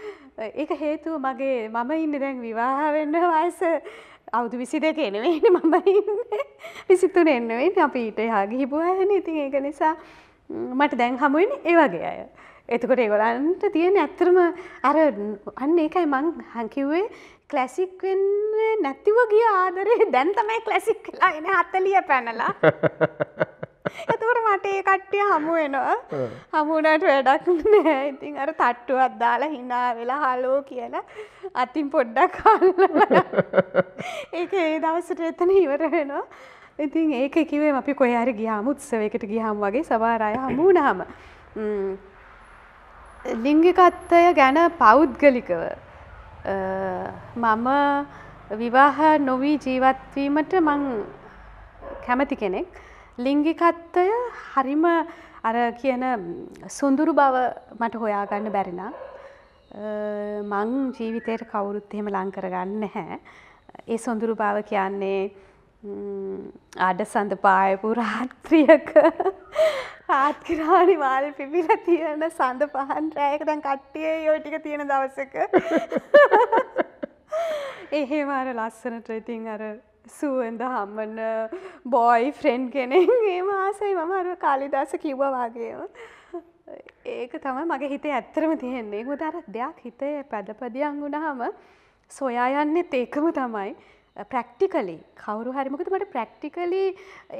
ඒක හේතුව මගේ මම ඉන්න දැන් විවාහ වෙන්න වයස අවුදු විසි දෙක එනවෙන්න මම විසිතුන එන්නවෙන් අපිට යාගිහිපු ඇන ඉතින් ඒක නිසා මට දැන් හමුවෙන් ඒවගේ අය. එතකොට ඒගොලන්ට තියෙන ඇත්තරම අර අන්න ඒකයි මං හැකිව්වේ කලැසික් වෙන්න නැතිව ගිය ආදරේ දැන් තමයි කලැසික් වෙලා එන හතලිය පැනලා එතකට මට ඒ කට්ටිය හමුවෙනවා හමුණට වැඩක් නෑ ඉතින් අර තට්ටුවත් දාලා හිනා වෙලා හලෝ කියලා අතින් පොඩ්ඩක් කල්ල ඒක ඒ දවසට එතන ඉවර වෙනවා ඉතින් ඒක කිවේ අපි කොහරි ගියාම උත්සවයකට ගියහම් වගේ සවාරය හමුණහම ලිංගිකත්වය ගැන පෞද්ගලිකව මම විවාහ නොවී ජීවත්වීමට මං කැමති කෙනෙක් ලිංගිකත්වය හරිම අර කියන සොඳුරු බව මට හොයාගන්න බැරිනම් මං ජීවිතයට කවුරුත් එහෙම ලංකරගන්න හැ. ඒ සොඳුරු බව කියන්නේ අඩ සඳ පායපු රාත්‍රියක රාත්කිරාණි වාල් පිපිල තියෙන සඳ පහන් රෑයකටන් කට්ටියේ යෝ ටික තියෙන දවසක. එහෙම අර ලස්සනට ඉතින් අර සුවඳ හම්මන බෝයි ෆ්‍රෙන්් කෙනෙක් ඒ මාසයි මම අර කාලිදාස කිව්ව වගේම ඒක තමයි මගේ හිතේ ඇත්තරම තියෙන්නේ හොදර දෙයක් හිතේ පැදපදියන් වුණහම සොයා යන්නෙත් ඒකම තමයි ප්‍රක්ටිකලි කවරු හරිමකද මට ප්‍රක්ටිකලි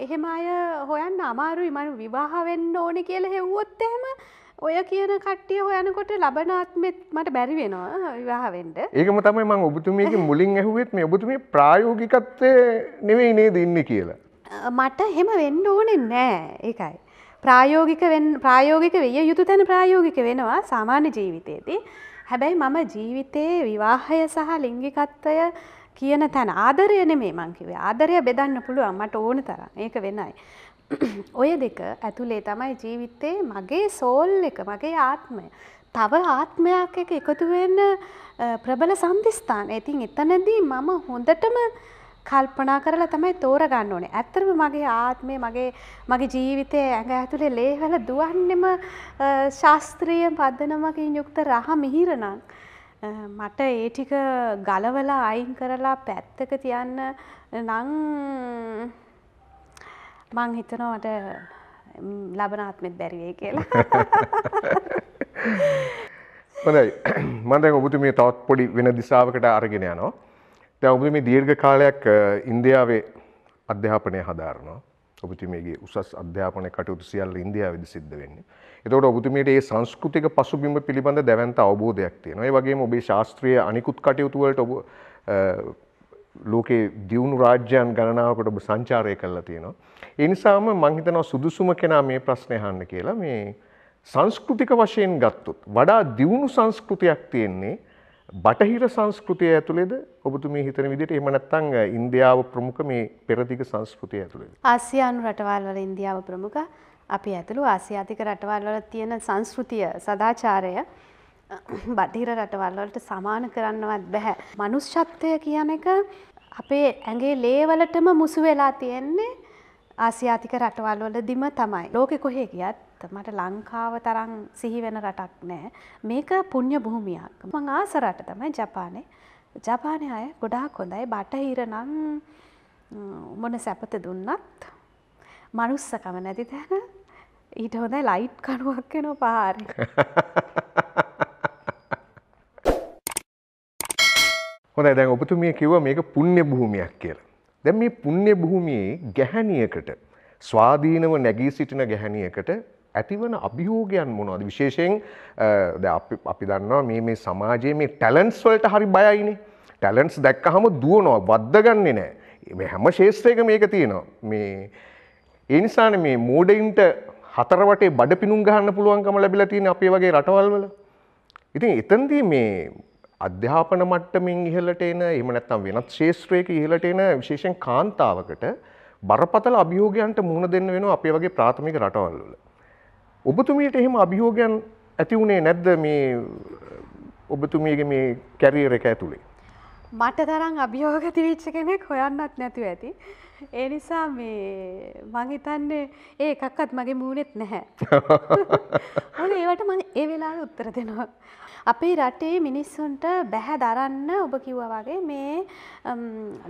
එහෙම අය හොයන්න අමාරු ඉමනු විවාහ වෙන්න ඕන කියලා හෙව්වොත් එහෙම ඔය කියන කට්ටිය හොයනකොට ලබනාත්මෙත් මට බැරි වෙනවා විවාහවෙන්ට ඒකම තමයි මං ඔබතුමියක මුලින් ඇහුවත් මේ ඔබතුමේ ප්‍රායෝගිකත්වය නෙවෙයි නේ දෙන්න කියලා මට හෙම වෙන්න ඕනෙ නෑ ඒකයි ප්‍රායෝගික ප්‍රායෝගික විය යුතු තැන ප්‍රායෝගික වෙනවා සාමාන්‍ය ජීවිතයේදී හැබැයි මම ජීවිතයේ විවාහය සහ ලිංගිකත්වය කියන තැන ආදරය නෙමේ මංකිවේ ආදරය බෙදන්න පුළුවන් මට ඕන තරම් ඒක වෙනයි ඔය දෙක ඇතුලේ තමයි ජීවිතේ මගේ සෝල් එක මගේ ආත්මය. තව ආත්මයක් එක එකතු වෙන්න ප්‍රබල සම්දිස්ථාන. ඉතින් එතනදී මම හොඳටම කල්පනා කරලා තමයි තෝරගන්න ඕනේ. ඇත්තටම මගේ ආත්මය මගේ මගේ ජීවිතයේ ඇඟ ඇතුලේ ලේවල දුවන්නෙම ශාස්ත්‍රීය පදනමකින් යුක්ත රහ මිහිරණක්. මට ඒ ටික ගලවලා අයින් කරලා පැත්තක තියන්න නම් මං හිතනවට ලබනාත්මෙත් බැරිවේ කියලා හොඳයි මන්දැ ඔබතු මේ තවත් පොඩි වෙන දිසාාවකට අරගෙන යනවා දැ ඔබ මේ දීර්ඝ කාලයක් ඉන්දියාවේ අධ්‍යාපනය හදාරනවා ඔබතුමේගේ උසස් අධ්‍යාපන කටයුතු සියල්ල ඉන්දියාවද සිද්ධ වෙන්නේ. එතකොට ඔබතුමට ඒ සංස්කෘතික පසුබිම පිළිබඳ දැවන්ත අවබෝධයක් තියෙනවා. ඒ වගේම ඔබේ ශාස්ත්‍රීය අනිකුත් කටයුතු වලට ඔබ ලෝකේ දියුණු රාජ්‍යයන් ගණනාවකට ඔබ සංචාරය කරලා තියෙනවා. ඒ නිසාම මම හිතනවා සුදුසුම කෙනා මේ ප්‍රශ්නේ අහන්න කියලා මේ සංස්කෘතික වශයෙන් ගත්තොත් වඩා දියුණු සංස්කෘතියක් තියෙන්නේ බටහිර සංස්කෘතිය ඇතුළේද ඔබතුමී හිතන විදිහට එහෙම නැත්නම් ඉන්දියාව ප්‍රමුඛ මේ පෙරදිග සංස්කෘතිය ඇතුළේද ආසියානු රටවල් වල ඉන්දියාව ප්‍රමුඛ අපි ඇතුළු ආසියාතික රටවල් වල තියෙන සංස්කෘතිය සදාචාරය බටහිර රටවල් වලට සමාන කරන්නවත් බෑ මනුෂ්‍යත්වය කියන එක අපේ ඇගේ ලේවලටම මුසු වෙලා තියෙන්නේ ආසියාතික රටවල් වල දිම තමයි. ලෝකෙ කොහේ ගියත් මට ලංකාව තරම් සිහි වෙන රටක් නෑ. මේක පුණ්‍ය භූමියක්. මං ආස රට තමයි ජපානේ. ජපානේ අය ගොඩාක් හොඳයි. බටහිර නම් මොන සැපත දුන්නත් මනුස්සකම නැති තැන ඊට හොඳයි ලයිට් කණුවක් වෙනවා පාරේ. හොඳයි දැන් ඔබතුමිය කිව්වා මේක පුණ්‍ය භූමියක් කියලා. දැන් මේ පුණ්‍ය භූමියේ ගැහණියකට ස්වාධීනව නැගී සිටින ගැහණියකට ඇතිවන අභියෝගයන් මොනවද? විශේෂයෙන් දැන් අපි අපි දන්නවා මේ මේ සමාජයේ මේ ටැලන්ට්ස් වලට හරි බයයිනේ. ටැලන්ට්ස් දැක්කහම දුවනවා, වද්දගන්නේ නැහැ. මේ හැම ශේෂ්ත්‍රයකම මේක තියෙනවා. මේ ඒ නිසානේ මේ මෝඩයින්ට හතර වටේ බඩ පිණුම් ගහන්න පුළුවන්කම ලැබිලා තියෙන අපේ වගේ රටවල් වල. ඉතින් එතනදී මේ අධ්‍යාපන මට්ටමින් ඉහලට එන එම නැත්තම් වෙනත් ශේෂත්‍රයක ඉහලට එන විශේෂෙන් කාන්තාවකට බරපතල අභියෝගයන්ට මුහුණ දෙන්න වෙන අපේ වගේ ප්‍රාථමික රටවල්ල. ඔබතුමීට එහෙම අභියෝගයන් ඇති වුණේ නැද්ද මේ ඔබතුමියගේ මේ කැරියර එක ඇතුළේ. මට තරම් අභියෝග තිවිච්ච කෙනෙක් හොයන්නත් නැතුව ඇති. ඒ නිසා මේ මංහිතන්නේ ඒ එකක්කත් මගේ මූනෙත් නැහැ. හො ඒවට මං ඒ වෙලා උත්තර දෙනවා. අපේ රටේ මිනිස්සුන්ට බැහැ දරන්න ඔබ කිව්වවාගේ මේ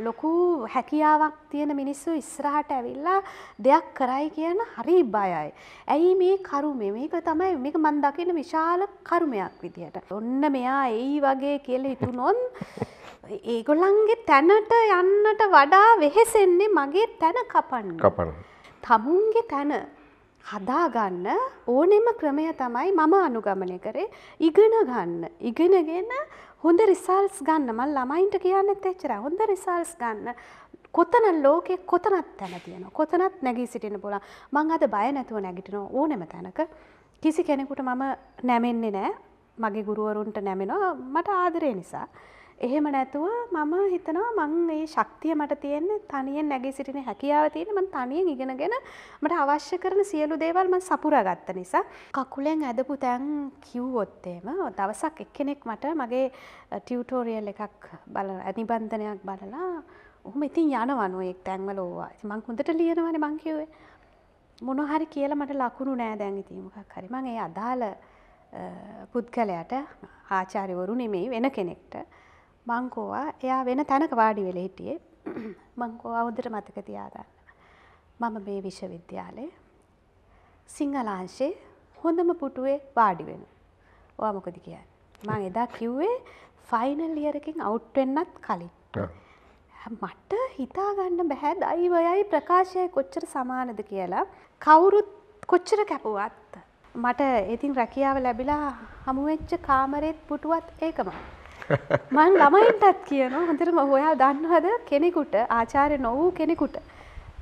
ලොකු හැකියාවක් තියෙන මිනිස්සු ඉස්රහට ඇවිල්ලා දෙයක් කරයි කියන හරි බයයි. ඇයි මේ කරුමේ මේක තමයි මේක මන් දකින විශාල කරුමයක් විදිහට. ඔන්න මෙයා එයි වගේ කියලා හිතුනොත් ඒගොල්ලන්ගේ තැනට යන්නට වඩා වෙහෙසෙන්නේ මගේ තැන කපන්න. කපන්න. තමුන්ගේ තැන හදාගන්න ඕනෙම ක්‍රමය තමයි මම අනුගමනය කරේ ඉගෙන ගන්න. ඉගෙනගෙන හොඳ රිසල්ස් ගන්න මල් ළමයින්ට කියන්නෙත් එච්චර හොඳ රිසල්ස් ගන්න කොතන ලෝකෙ කොතනත් තැන තියෙන කොතනත් නැගී සිටින පුළා මං අද බය නැතුව නැගිටින ඕනෙම තැනක කිසි කෙනෙකුට මම නැමෙන්නේ නෑ මගේ ගුරුවරුන්ට නැමෙනවා මට ආදරය නිසා. එහෙම නැතුව මම හිතනවා මං ඒ ශක්තිය මට තියෙන්නේ තනියෙන් නැගී සිටින හැකියාව තියෙන මං තනියෙන් ඉගෙනගෙන මට අවශ්‍ය කරන සියලු දේවල් මං සපුරා ගත්ත නිසා කකුලෙන් ඇදපු තැන් කිව්වොත් එහෙම දවසක් එක්කෙනෙක් මට මගේ ටියුටෝරියල් එකක් බලලා නිබන්ධනයක් බලලා ඔහොම ඉතින් යනවනෝ එක් තැන්වල ඕවා. ඉතින් මං හොඳට ලියනවනේ මං කිව්වේ. මොන හරි කියලා මට ලකුණු නෑ දැන් ඉතින් මොකක් හරි මම ඒ අදාළ පුද්ගලයාට ආචාර්යවරු නෙමෙයි වෙන කෙනෙක්ට මංකෝවා එයා වෙන තැනක වාඩි වෙල හිටියේ මංකෝ අවුදට මතක තියාගන්න. මම මේ විශ්වවිද්‍යාලේ සිංහලාංශේ හොඳම පුටුවේ වාඩි වෙන. ඔයා මොකද කියන්නේ? මම එදා කිව්වේ ෆයිනල් ඉයර් එකකින් අවුට් වෙන්නත් කලින්. මට හිතාගන්න බෑ දෛවයයි ප්‍රකාශය කොච්චර සමානද කියලා කවුරුත් කොච්චර කැපුවත් මට ඉතින් රැකියාව ලැබිලා හමුවෙච්ච කාමරෙත් පුටුවත් ඒකමයි මං ළමයින්ටත් කියනවා හොඳටම ඔයා දන්නවද කෙනෙකුට ආචාර්ය නොවූ කෙනෙකුට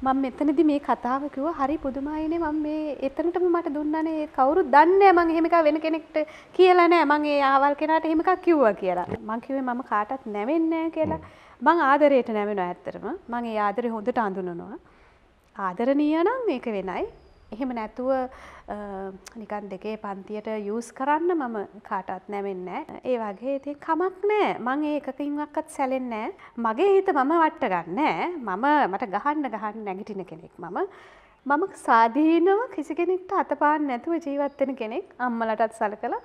මම මෙතනදි මේ කතාව කිව්වා හරි පුදුමයිනේ මම මේ එතනටම මට දුන්නනේ ඒ කවුරුත් දන්නේ නැහැ මම එහෙම එකක් වෙන කෙනෙක්ට කියලා නැහැ මම ඒ ආවල් කෙනාට එහෙම එකක් කිව්වා කියලා මං කිව්වේ මම කාටවත් නැවෙන්නේ නැහැ කියලා මං ආදරයට නැවෙනවා ඇත්තටම මං ඒ ආදරේ හොඳට අඳුනනවා ආදරණීය නම් ඒක වෙනයි එහෙම නැතුව නිකන් දෙකේ පන්තියට යස් කරන්න මම කාටත් නැමෙන්නෑ ඒ වගේ ඉති කමක් නෑ මං ඒකකින්වක්කත් සැලෙන්නෑ මගේ හිත මම වට්ට ගන්නෑ මම මට ගහන්න ගහන්න නැගිටින කෙනෙක් මම මම සාධීනව කිසි කෙනෙක්ට අතපාන්න නැතුව ජීවත්වෙන කෙනෙක් අම්මලටත් සල කළ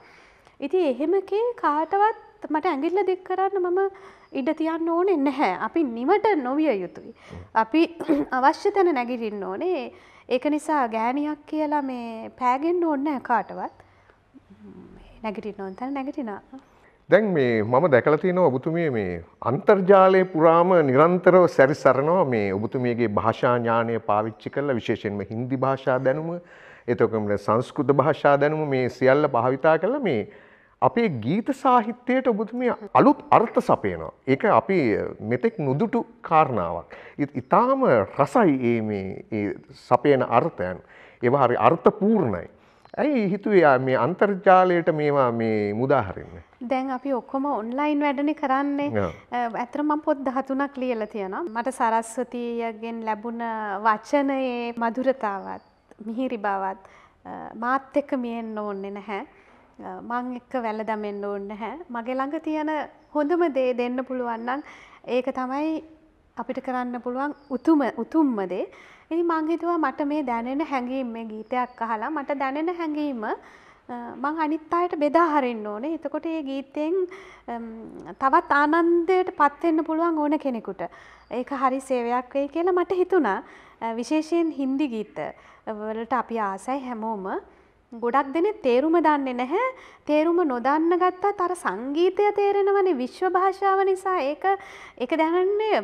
ඉති එහෙමකේ කාටවත් මට ඇඟිල්ල දෙක් කරන්න මම ඉඩ තියන්න ඕනේ නැහැ අපි නිමට නොවිය යුතුයි. අපි අවශ්‍ය තැන නැගිරින්න ඕනේ ඒක නිසා ගෑණියක් කියලා මේ පෑගෙන්න්න ඕන්න කාටවත් නැගිටින්න ඕන් තැන නැගටිනා. දැන් මේ මම දැකල තියෙනවා ඔබතුමිය මේ අන්තර්ජාලය පුරාම නිරන්තරව සැරිසරනවා මේ ඔබතුමියගේ භාෂා ඥානය පාවිච්චි කරලා විශේෂයෙන්ම හින්දි භාෂා දැනුම එතකොට සංස්කෘත භාෂා දැනුම මේ සියල්ල භාවිතා කරලා මේ අපේ ගීත සාහිත්‍යයට ඔබතුමිය අලුත් අර්ථ සපයනවා. ඒක අපි මෙතෙක් නුදුටු කාරණාවක්. ඉතාම රසයි ඒ මේ සපයන අර්ථයන්. ඒවා හරි අර්ථපූර්ණයි. ඇයි හිතුවේ මේ අන්තර්ජාලයට මේවා මේ මුදාහරින්න. දැන් අපි ඔක්කොම ඔන්ලයින් වැඩන කරන්නේ ඇතරම පොත් දහතුනක් ලියල තියෙන. මට සරස්වතියගෙන් ලැබුණ වචනයේ මధుරතාවත් මිහිරි බවත් මාත් එක්ක මියෙන්න ඕන්නේ නැහැ. මං එක්ක වැල දමෙන්න්න ඕන්න හැ මගේ ළඟ තියෙන හොඳම දේ දෙන්න පුළුවන්නන් ඒක තමයි අපිට කරන්න පුළුවන් උතුම උතුම්මදේ එනි මංහිතුවා මට මේ දැනෙන හැඟීම ගීතයක් අහලා මට දැනෙන හැඟීම මං අනිත් අයට බෙදා හරින්න ඕනේ එතකොට ඒ ගීතයෙන් තවත් ආනන්දයට පත්වෙන්න පුළුවන් ඕන කෙනෙකුට ඒක හරි සේවයක් වෙයි කියලා මට හිතුණා විශේෂයෙන් හින්දි ගීත වලට අපි ආසයි හැමෝම ගොඩක් දෙනෙ තේරුම දන්නේ නැහැ තේරුම නොදන්න ගත්තා තර සංගීතය තේරෙනවනේ විශ්ව භාෂාව නිසා ඒක එක දැනන්නේ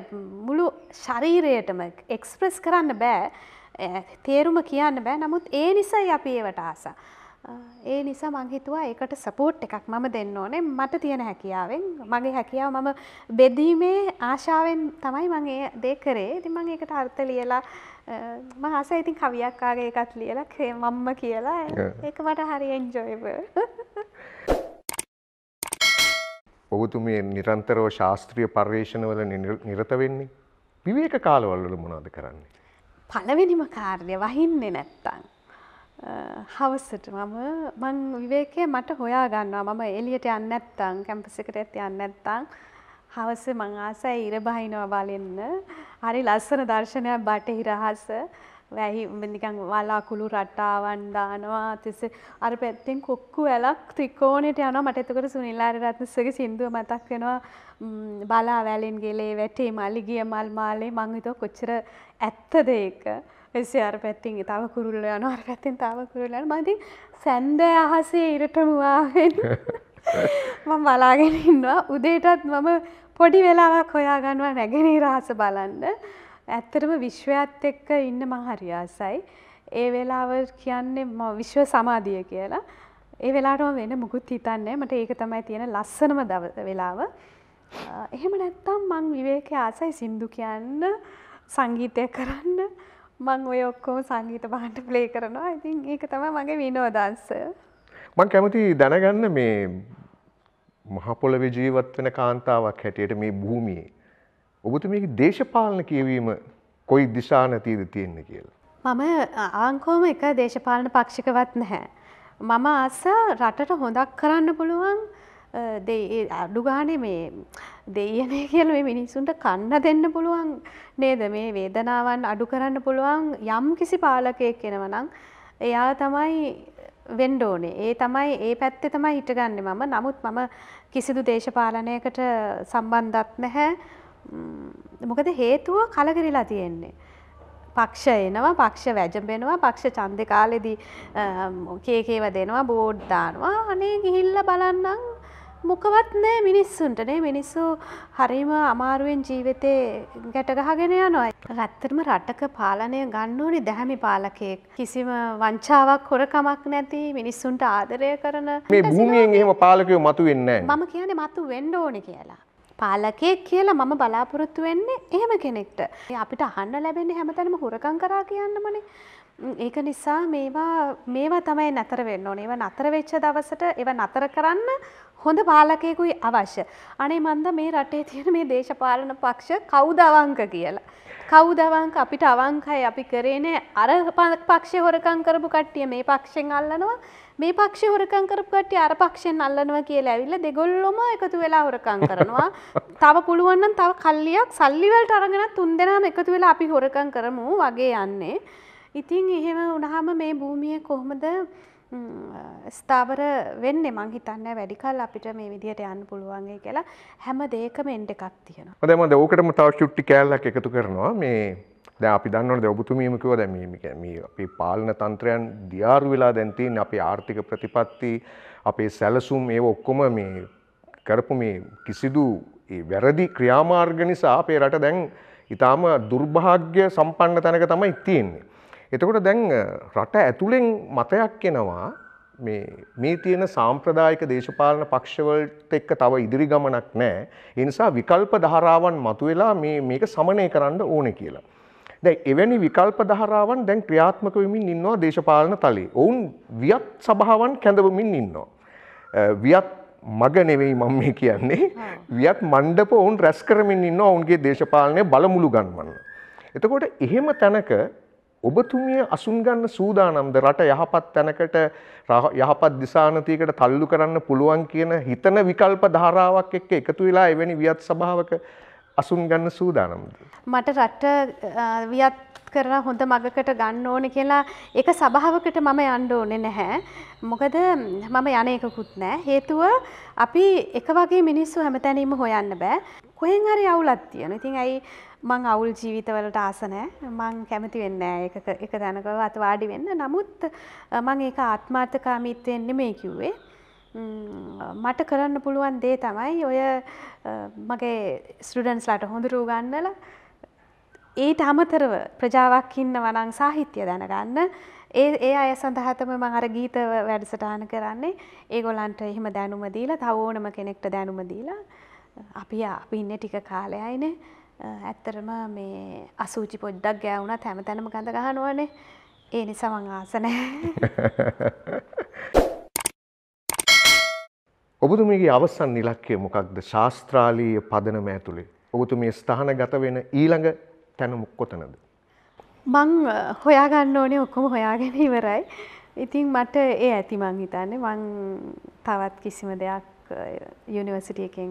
මුළු ශරීරයටම එක්ස්ප්‍රෙස් කරන්න බෑ තේරුම කියන්න බෑ නමුත් ඒ නිසයි අපි ඒවට ආසා. ඒ නිසා මං හිතුවා ඒකට සපෝට් එකක් මම දෙන්න ඕනේ මට තියෙන හැකියාවෙන් මගේ හැකියාව මම බෙදීමේ ආශාවෙන් තමයි මම ඒ දේ කරේ. ඉතින් මම ඒකට අර්ථ ලියලා මහස ඉතින් කවියක් ආගේ එකක් ලියල කේ මම්ම කියලා ඒක මට හරියෙන් ජොයව ඔබතුමේ නිරන්තරෝ ශාස්ත්‍රීය පර්යේෂණවල නිරත වෙන්නේ විවේක කාලවල්වල මොනාද කරන්නේ පළවෙනිම කාර්ය වහින්නේ නැත්තං හවසට මම මං විවේකය මට හොයා ගන්නවා මම එලියට යන්න නැත්තං කැම්පස් එකට ඇත් යන්න නැත්තං හවසේ මං ආසයි ඉර බහිනවා බලෙන්න. හරි ලස්සන දර්ශනයක් බටහිර හස. වැහි නිකන් වලාකුළු රටාවන් දානවා. තිස්සේ අර පැත්තෙන් කොක්කු වැලක් ත්‍රිකෝණයට යනවා. මට එතකොට සුනිල් ආරියරත්නසගේ සින්දුව මතක් වෙනවා. බලා වැලෙන් ගෙලේ වැටේ මලි ගිය මල් මාලේ මං හිතුව කොච්චර ඇත්තද ඒක. එසේ අර පැත්තින් තව කුරුල්ල යනවා. අර පැත්තෙන් තව කුරුල්ල යනවා. මම ඉතින් සැන්දෑ අහසේ ඉරටම වාගෙන මම බලාගෙන ඉන්නවා උදේටත් මම පොඩි වෙලාවක් හොයාගන්නවා නැගෙනේ රහස බලන්න. ඇත්තටම විශ්වයත් එක්ක ඉන්න මං හරියාසයි. ඒ වෙලාව කියන්නේ විශ්ව සමාධිය කියලා. ඒ වෙලාටම වෙන මුකුත් හිතන්නේ මට ඒක තමයි තියෙන ලස්සනම වෙලාව. එහෙම නැත්තම් මං විවේක ආසයි සින්දු කියන්න සංගීතය කරන්න මං ඔය ඔක්කෝ සංගීත බහන්ට ප්ලේ කරනවා ඉතින් ඒක තම මගේ විනෝදන්සය. මං කැමති දැනගන්න මේ මහපොළවෙ ජීවත් වෙන කාන්තාවක් හැටියට මේ භූමියේ ඔබතුමී දේශපාලන කියවීම කොයි දිශා නැතිද තියෙන්න කියලා. මම ආංකෝම එක දේශපාලන පක්ෂිකවත් නැහැ. මම ආස රටට හොඳක් කරන්න පුළුවන් අඩුගානේ මේ දෙයනේ කියල මේ මිනිස්සුන්ට කන්න දෙන්න පුළුවන් නේද මේ වේදනාවන් අඩු කරන්න පුළුවන් යම් කිසි පාලකයක් කෙනවනම් එයා තමයි වෙන්ඩ ඕනේ. ඒ තමයි ඒ පැත්තේ තමයි හිටගන්නේ මම. නමුත් මම කිසිදු දේශපාලනයකට සම්බන්ධත් නැහැ. මොකද හේතුව කලකිරිලා තියෙන්නේ. පක්ෂ එනවා පක්ෂ වැජඹෙනවා පක්ෂ චන්දකාලෙදී කේකේව දෙනවා බෝඩ් දානවා අනේ ගිහිල්ල බලන්නම් මොකවත් නෑ මිනිස්සුන්ටනේ මිනිස්සු හරිම අමාරුවෙන් ජීවිතේ ගැටගහගෙන යනොයි. රැත්තරම රටක පාලනය ගන්නඕනි දැහැමි පාලකයෙක්. කිසිම වංචාවක් හොරකමක් නැති මිනිස්සුන්ට ආදරය කරන මේ භූමියෙන් එහෙම පාලකයෝ මතු වෙන්න මම කියන මතු වෙන්ඩ ඕනි කියලා. පාලකයෙක් කියලා මම බලාපොරොත්තු වෙන්නේ එහෙම කෙනෙක්ට. අපිට අහන්න ලැබෙන්නේ හැමතැනම හොරකම් කරා කියන්නමනේ. ඒක නිසා මේවා මේවා තමයි නතර වෙන්න ඕනේ. ඒවා නතර වෙච්ච දවසට ඒවා නතර කරන්න හොඳ පාලකයකුයි අවශ්‍ය. අනේ මන්ද මේ රටේ තියෙන මේ දේශපාලන පක්ෂ කවුද අවංක කියලා. කවුද අවංක අපිට අවංකයි අපි කරේ නෑ අර පක්ෂේ හොරකම් කරපු කට්ටිය මේ පක්ෂෙන් අල්ලනවා මේ පක්ෂේ හොරකම් කරපු කට්ටිය අර පක්ෂෙන් අල්ලනවා කියලා ඇවිල්ලා දෙගොල්ලොම එකතු වෙලා හොරකම් කරනවා. තව පුළුවන් නම් තව කල්ලියක් සල්ලි වලට අරගෙන තුන් දෙනාම එකතු වෙලා අපි හොරකම් කරමු වගේ යන්නේ. ඉතින් එහෙම වුණාම මේ භූමිය කොහොමද ස්ථාවර වෙන්න මං හිතන්න වැඩිකල් අපිට මේ විදිහට යන්න පුළුවන්ගේ කියලා හැම දේකම එන්ඩ එකක් තියෙන හොදම දෝකටම තව චුට්ටි කෑල්ලක් එකතු කරනවා මේ දැ අපි දන්නවට ඔබතුමීමකව දැමීම අපි පාලන තන්ත්‍රයන් දියාරු වෙලා දැන්තින් අපි ආර්ථික ප්‍රතිපත්ති අපේ සැලසුම් ඒ ඔක්කොම මේ කරපු මේ කිසිදු වැරදි ක්‍රියාමාර්ග නිසා අපේ රට දැන් ඉතාම දුර්භාග්‍ය සම්පන්න තැනක තමයි ඉතියන්නේ. එතකොට දැන් රට ඇතුළෙන් මතයක් එනවා මේ තියෙන සාම්ප්‍රදායික දේශපාලන පක්ෂවලට එක්ක තව ඉදිරි ගමනක් නෑ. එනිසා විකල්ප දහරාවන් මතුවෙලා මේක සමනය කරන්න ඕන කියලා. දැ එවැනි විකල්ප දහරාවන් දැන් ක්‍රියාත්මක වෙමින් ඉන්නවා දේශපාලන තලේ. ඔවුන් වියත් සභාවන් කැඳවමින් ඉන්නවා. වියත් මග නෙවෙයි මම මේ කියන්නේ වියත් මණ්ඩප ඔවුන් රැස් කරමින් ඉන්න ඔවුන්ගේ දේශපාලනය බලමුළු ගන්වන්න. එතකොට එහෙම තැනක ඔබතුමිය අසුන්ගන්න සූදානම්ද රට යහපත් තැනකට යහපත් දිසානතියකට තල්ලු කරන්න පුළුවන් කියන හිතන විකල්ප ධාරාවක් එක්ක එකතු වෙලා එවැනි වියත් සභාවක අසුන්ගන්න සූදානම්ද. මට රට වියත් කරන හොඳ මගකට ගන්න ඕන කියලා එක සභාවකට මම යන්න ඕනේ නැහැ. මොකද මම යන එකකුත් නෑ. හේතුව අපි එක වගේ මිනිස්සු හැමතැනීම හොයන්න බෑ. කොහෙන් හරි අවුලක් තියෙන. ඉතින් ඇයි මං අවුල් ජීවිතවලට ආසනෑ මං කැමති වෙන්න එක දැනකව අත වාඩි වෙන්න නමුත් මං ඒක ආත්මාර්ථකාමීත්වයෙන් නෙමේ කිව්වේ මට කරන්න පුළුවන් දේ තමයි ඔය මගේ ස්ටඩන්ස්ලාට හොඳුරු ගන්නල ඊට අමතරව ප්‍රජාවක් ඉන්න වනං සාහිත්‍ය දැනගන්න ඒ ඒ අය සඳහතම මහර ගීත වැඩසටාන කරන්නේ ඒගොලන්ට එහෙම දැනුම දීලා තව ඕනම කෙනෙක්ට දැනුම දීලා අපි අපි ඉන්න ටික කාලයයිනේ ඇත්තරම මේ අසූචි පොඩ්ඩක් ගෑවුනත් හැම තැනම ගඳ ගහනුවනේ ඒ නිසා මං ආසනෑ ඔබතුමගේ අවසන් නිලක්කය මොකක්ද ශාස්ත්‍රාලීය පදනම ඇතුළේ ඔබතුමේ ස්ථාන ගත වෙන ඊළඟ තැනමුක් කොතනද. මං හොයාගන්න ඕනේ ඔක්කොම හොයාගෙන ඉවරයි. ඉතින් මට ඒ ඇති මං හිතන්නේ මං තවත් කිසිම දෙයක් යුනිවර්සිටිය එකෙන්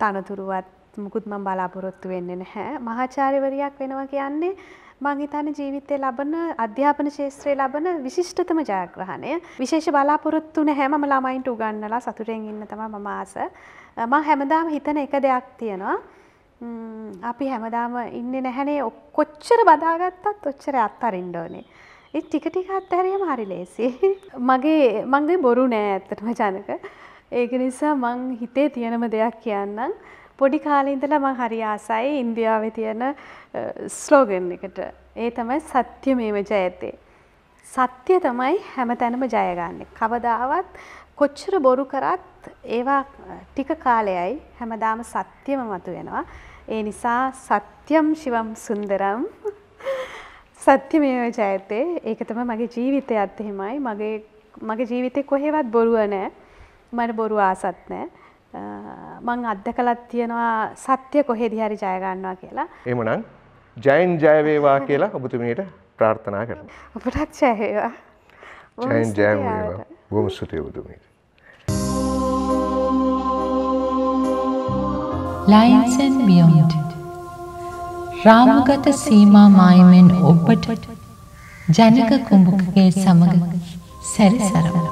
තනතුරුවත් මුකුත් මම බලාපොරොත්තු වෙන්නේ නැහැ. මහාචාර්යවරියක් වෙනවා කියන්නේ මං හිතන්නේ ජීවිතේ ලබන අධ්‍යාපන ශාස්ත්‍රයේ ලබන විශිෂ්ටතම ජයග්‍රහණය. විශේෂ බලාපොරොත්තු නැහැ මම ළමයින්ට උගන්වලා සතුටෙන් ඉන්න තමයි මම ආස. මම හැමදාම හිතන එක දෙයක් තියෙනවා. අපි හැමදාම ඉන්නේ නැහනේ කොච්චර බදාගත්තත් ඔච්චර අත්හරින්න ඕනේ. ඒ ටික ටික අත්හැරීම හරි ලේසි. මගේ මගේ බොරු නෑ ඇත්තටම ජනක. ඒක නිසා මං හිතේ තියෙනම දෙයක් කියන්නම්. පොඩි කාලේ ඉඳලා මම හරි ආසයි ඉන්දියාවේ තියෙන ස්ලෝගන් එකට. ඒ තමයි සත්‍යමේව ජයතේ. සත්‍ය තමයි හැමතැනම ජයගන්නේ. කවදාවත් කොච්චර බොරු කරත් ඒවා ටික කාලයයි හැමදාම සත්‍යම මතුවෙනවා. ඒ නිසා සත්‍යම් ශිවම් සුන්දරම් සත්‍යමේව ජයතේ. ඒක තමයි මගේ ජීවිතයත් එහෙමයි. මගේ මගේ ජීවිතේ කොහෙවත් බොරුව නැහැ. මට බොරු ආසත් නැහැ. මං අත්දකලත් තියෙනවා සත්‍යය කොහෙ දිහරි ජයගන්නවා කියලා. එමනම් ජයන් ජයවේවා කියලා ඔබතුමීට ප්‍රාර්ථනා කරන. ඔපටත් ජයවා. ජයන් ජයවා බොම සුතිය ඔබතුමීට. ලයින්සන් බියොන්ට රාමගත සීමා මායමෙන් ඔබට ජනක කුඹුකගේ සමඟ සැරිසරවා.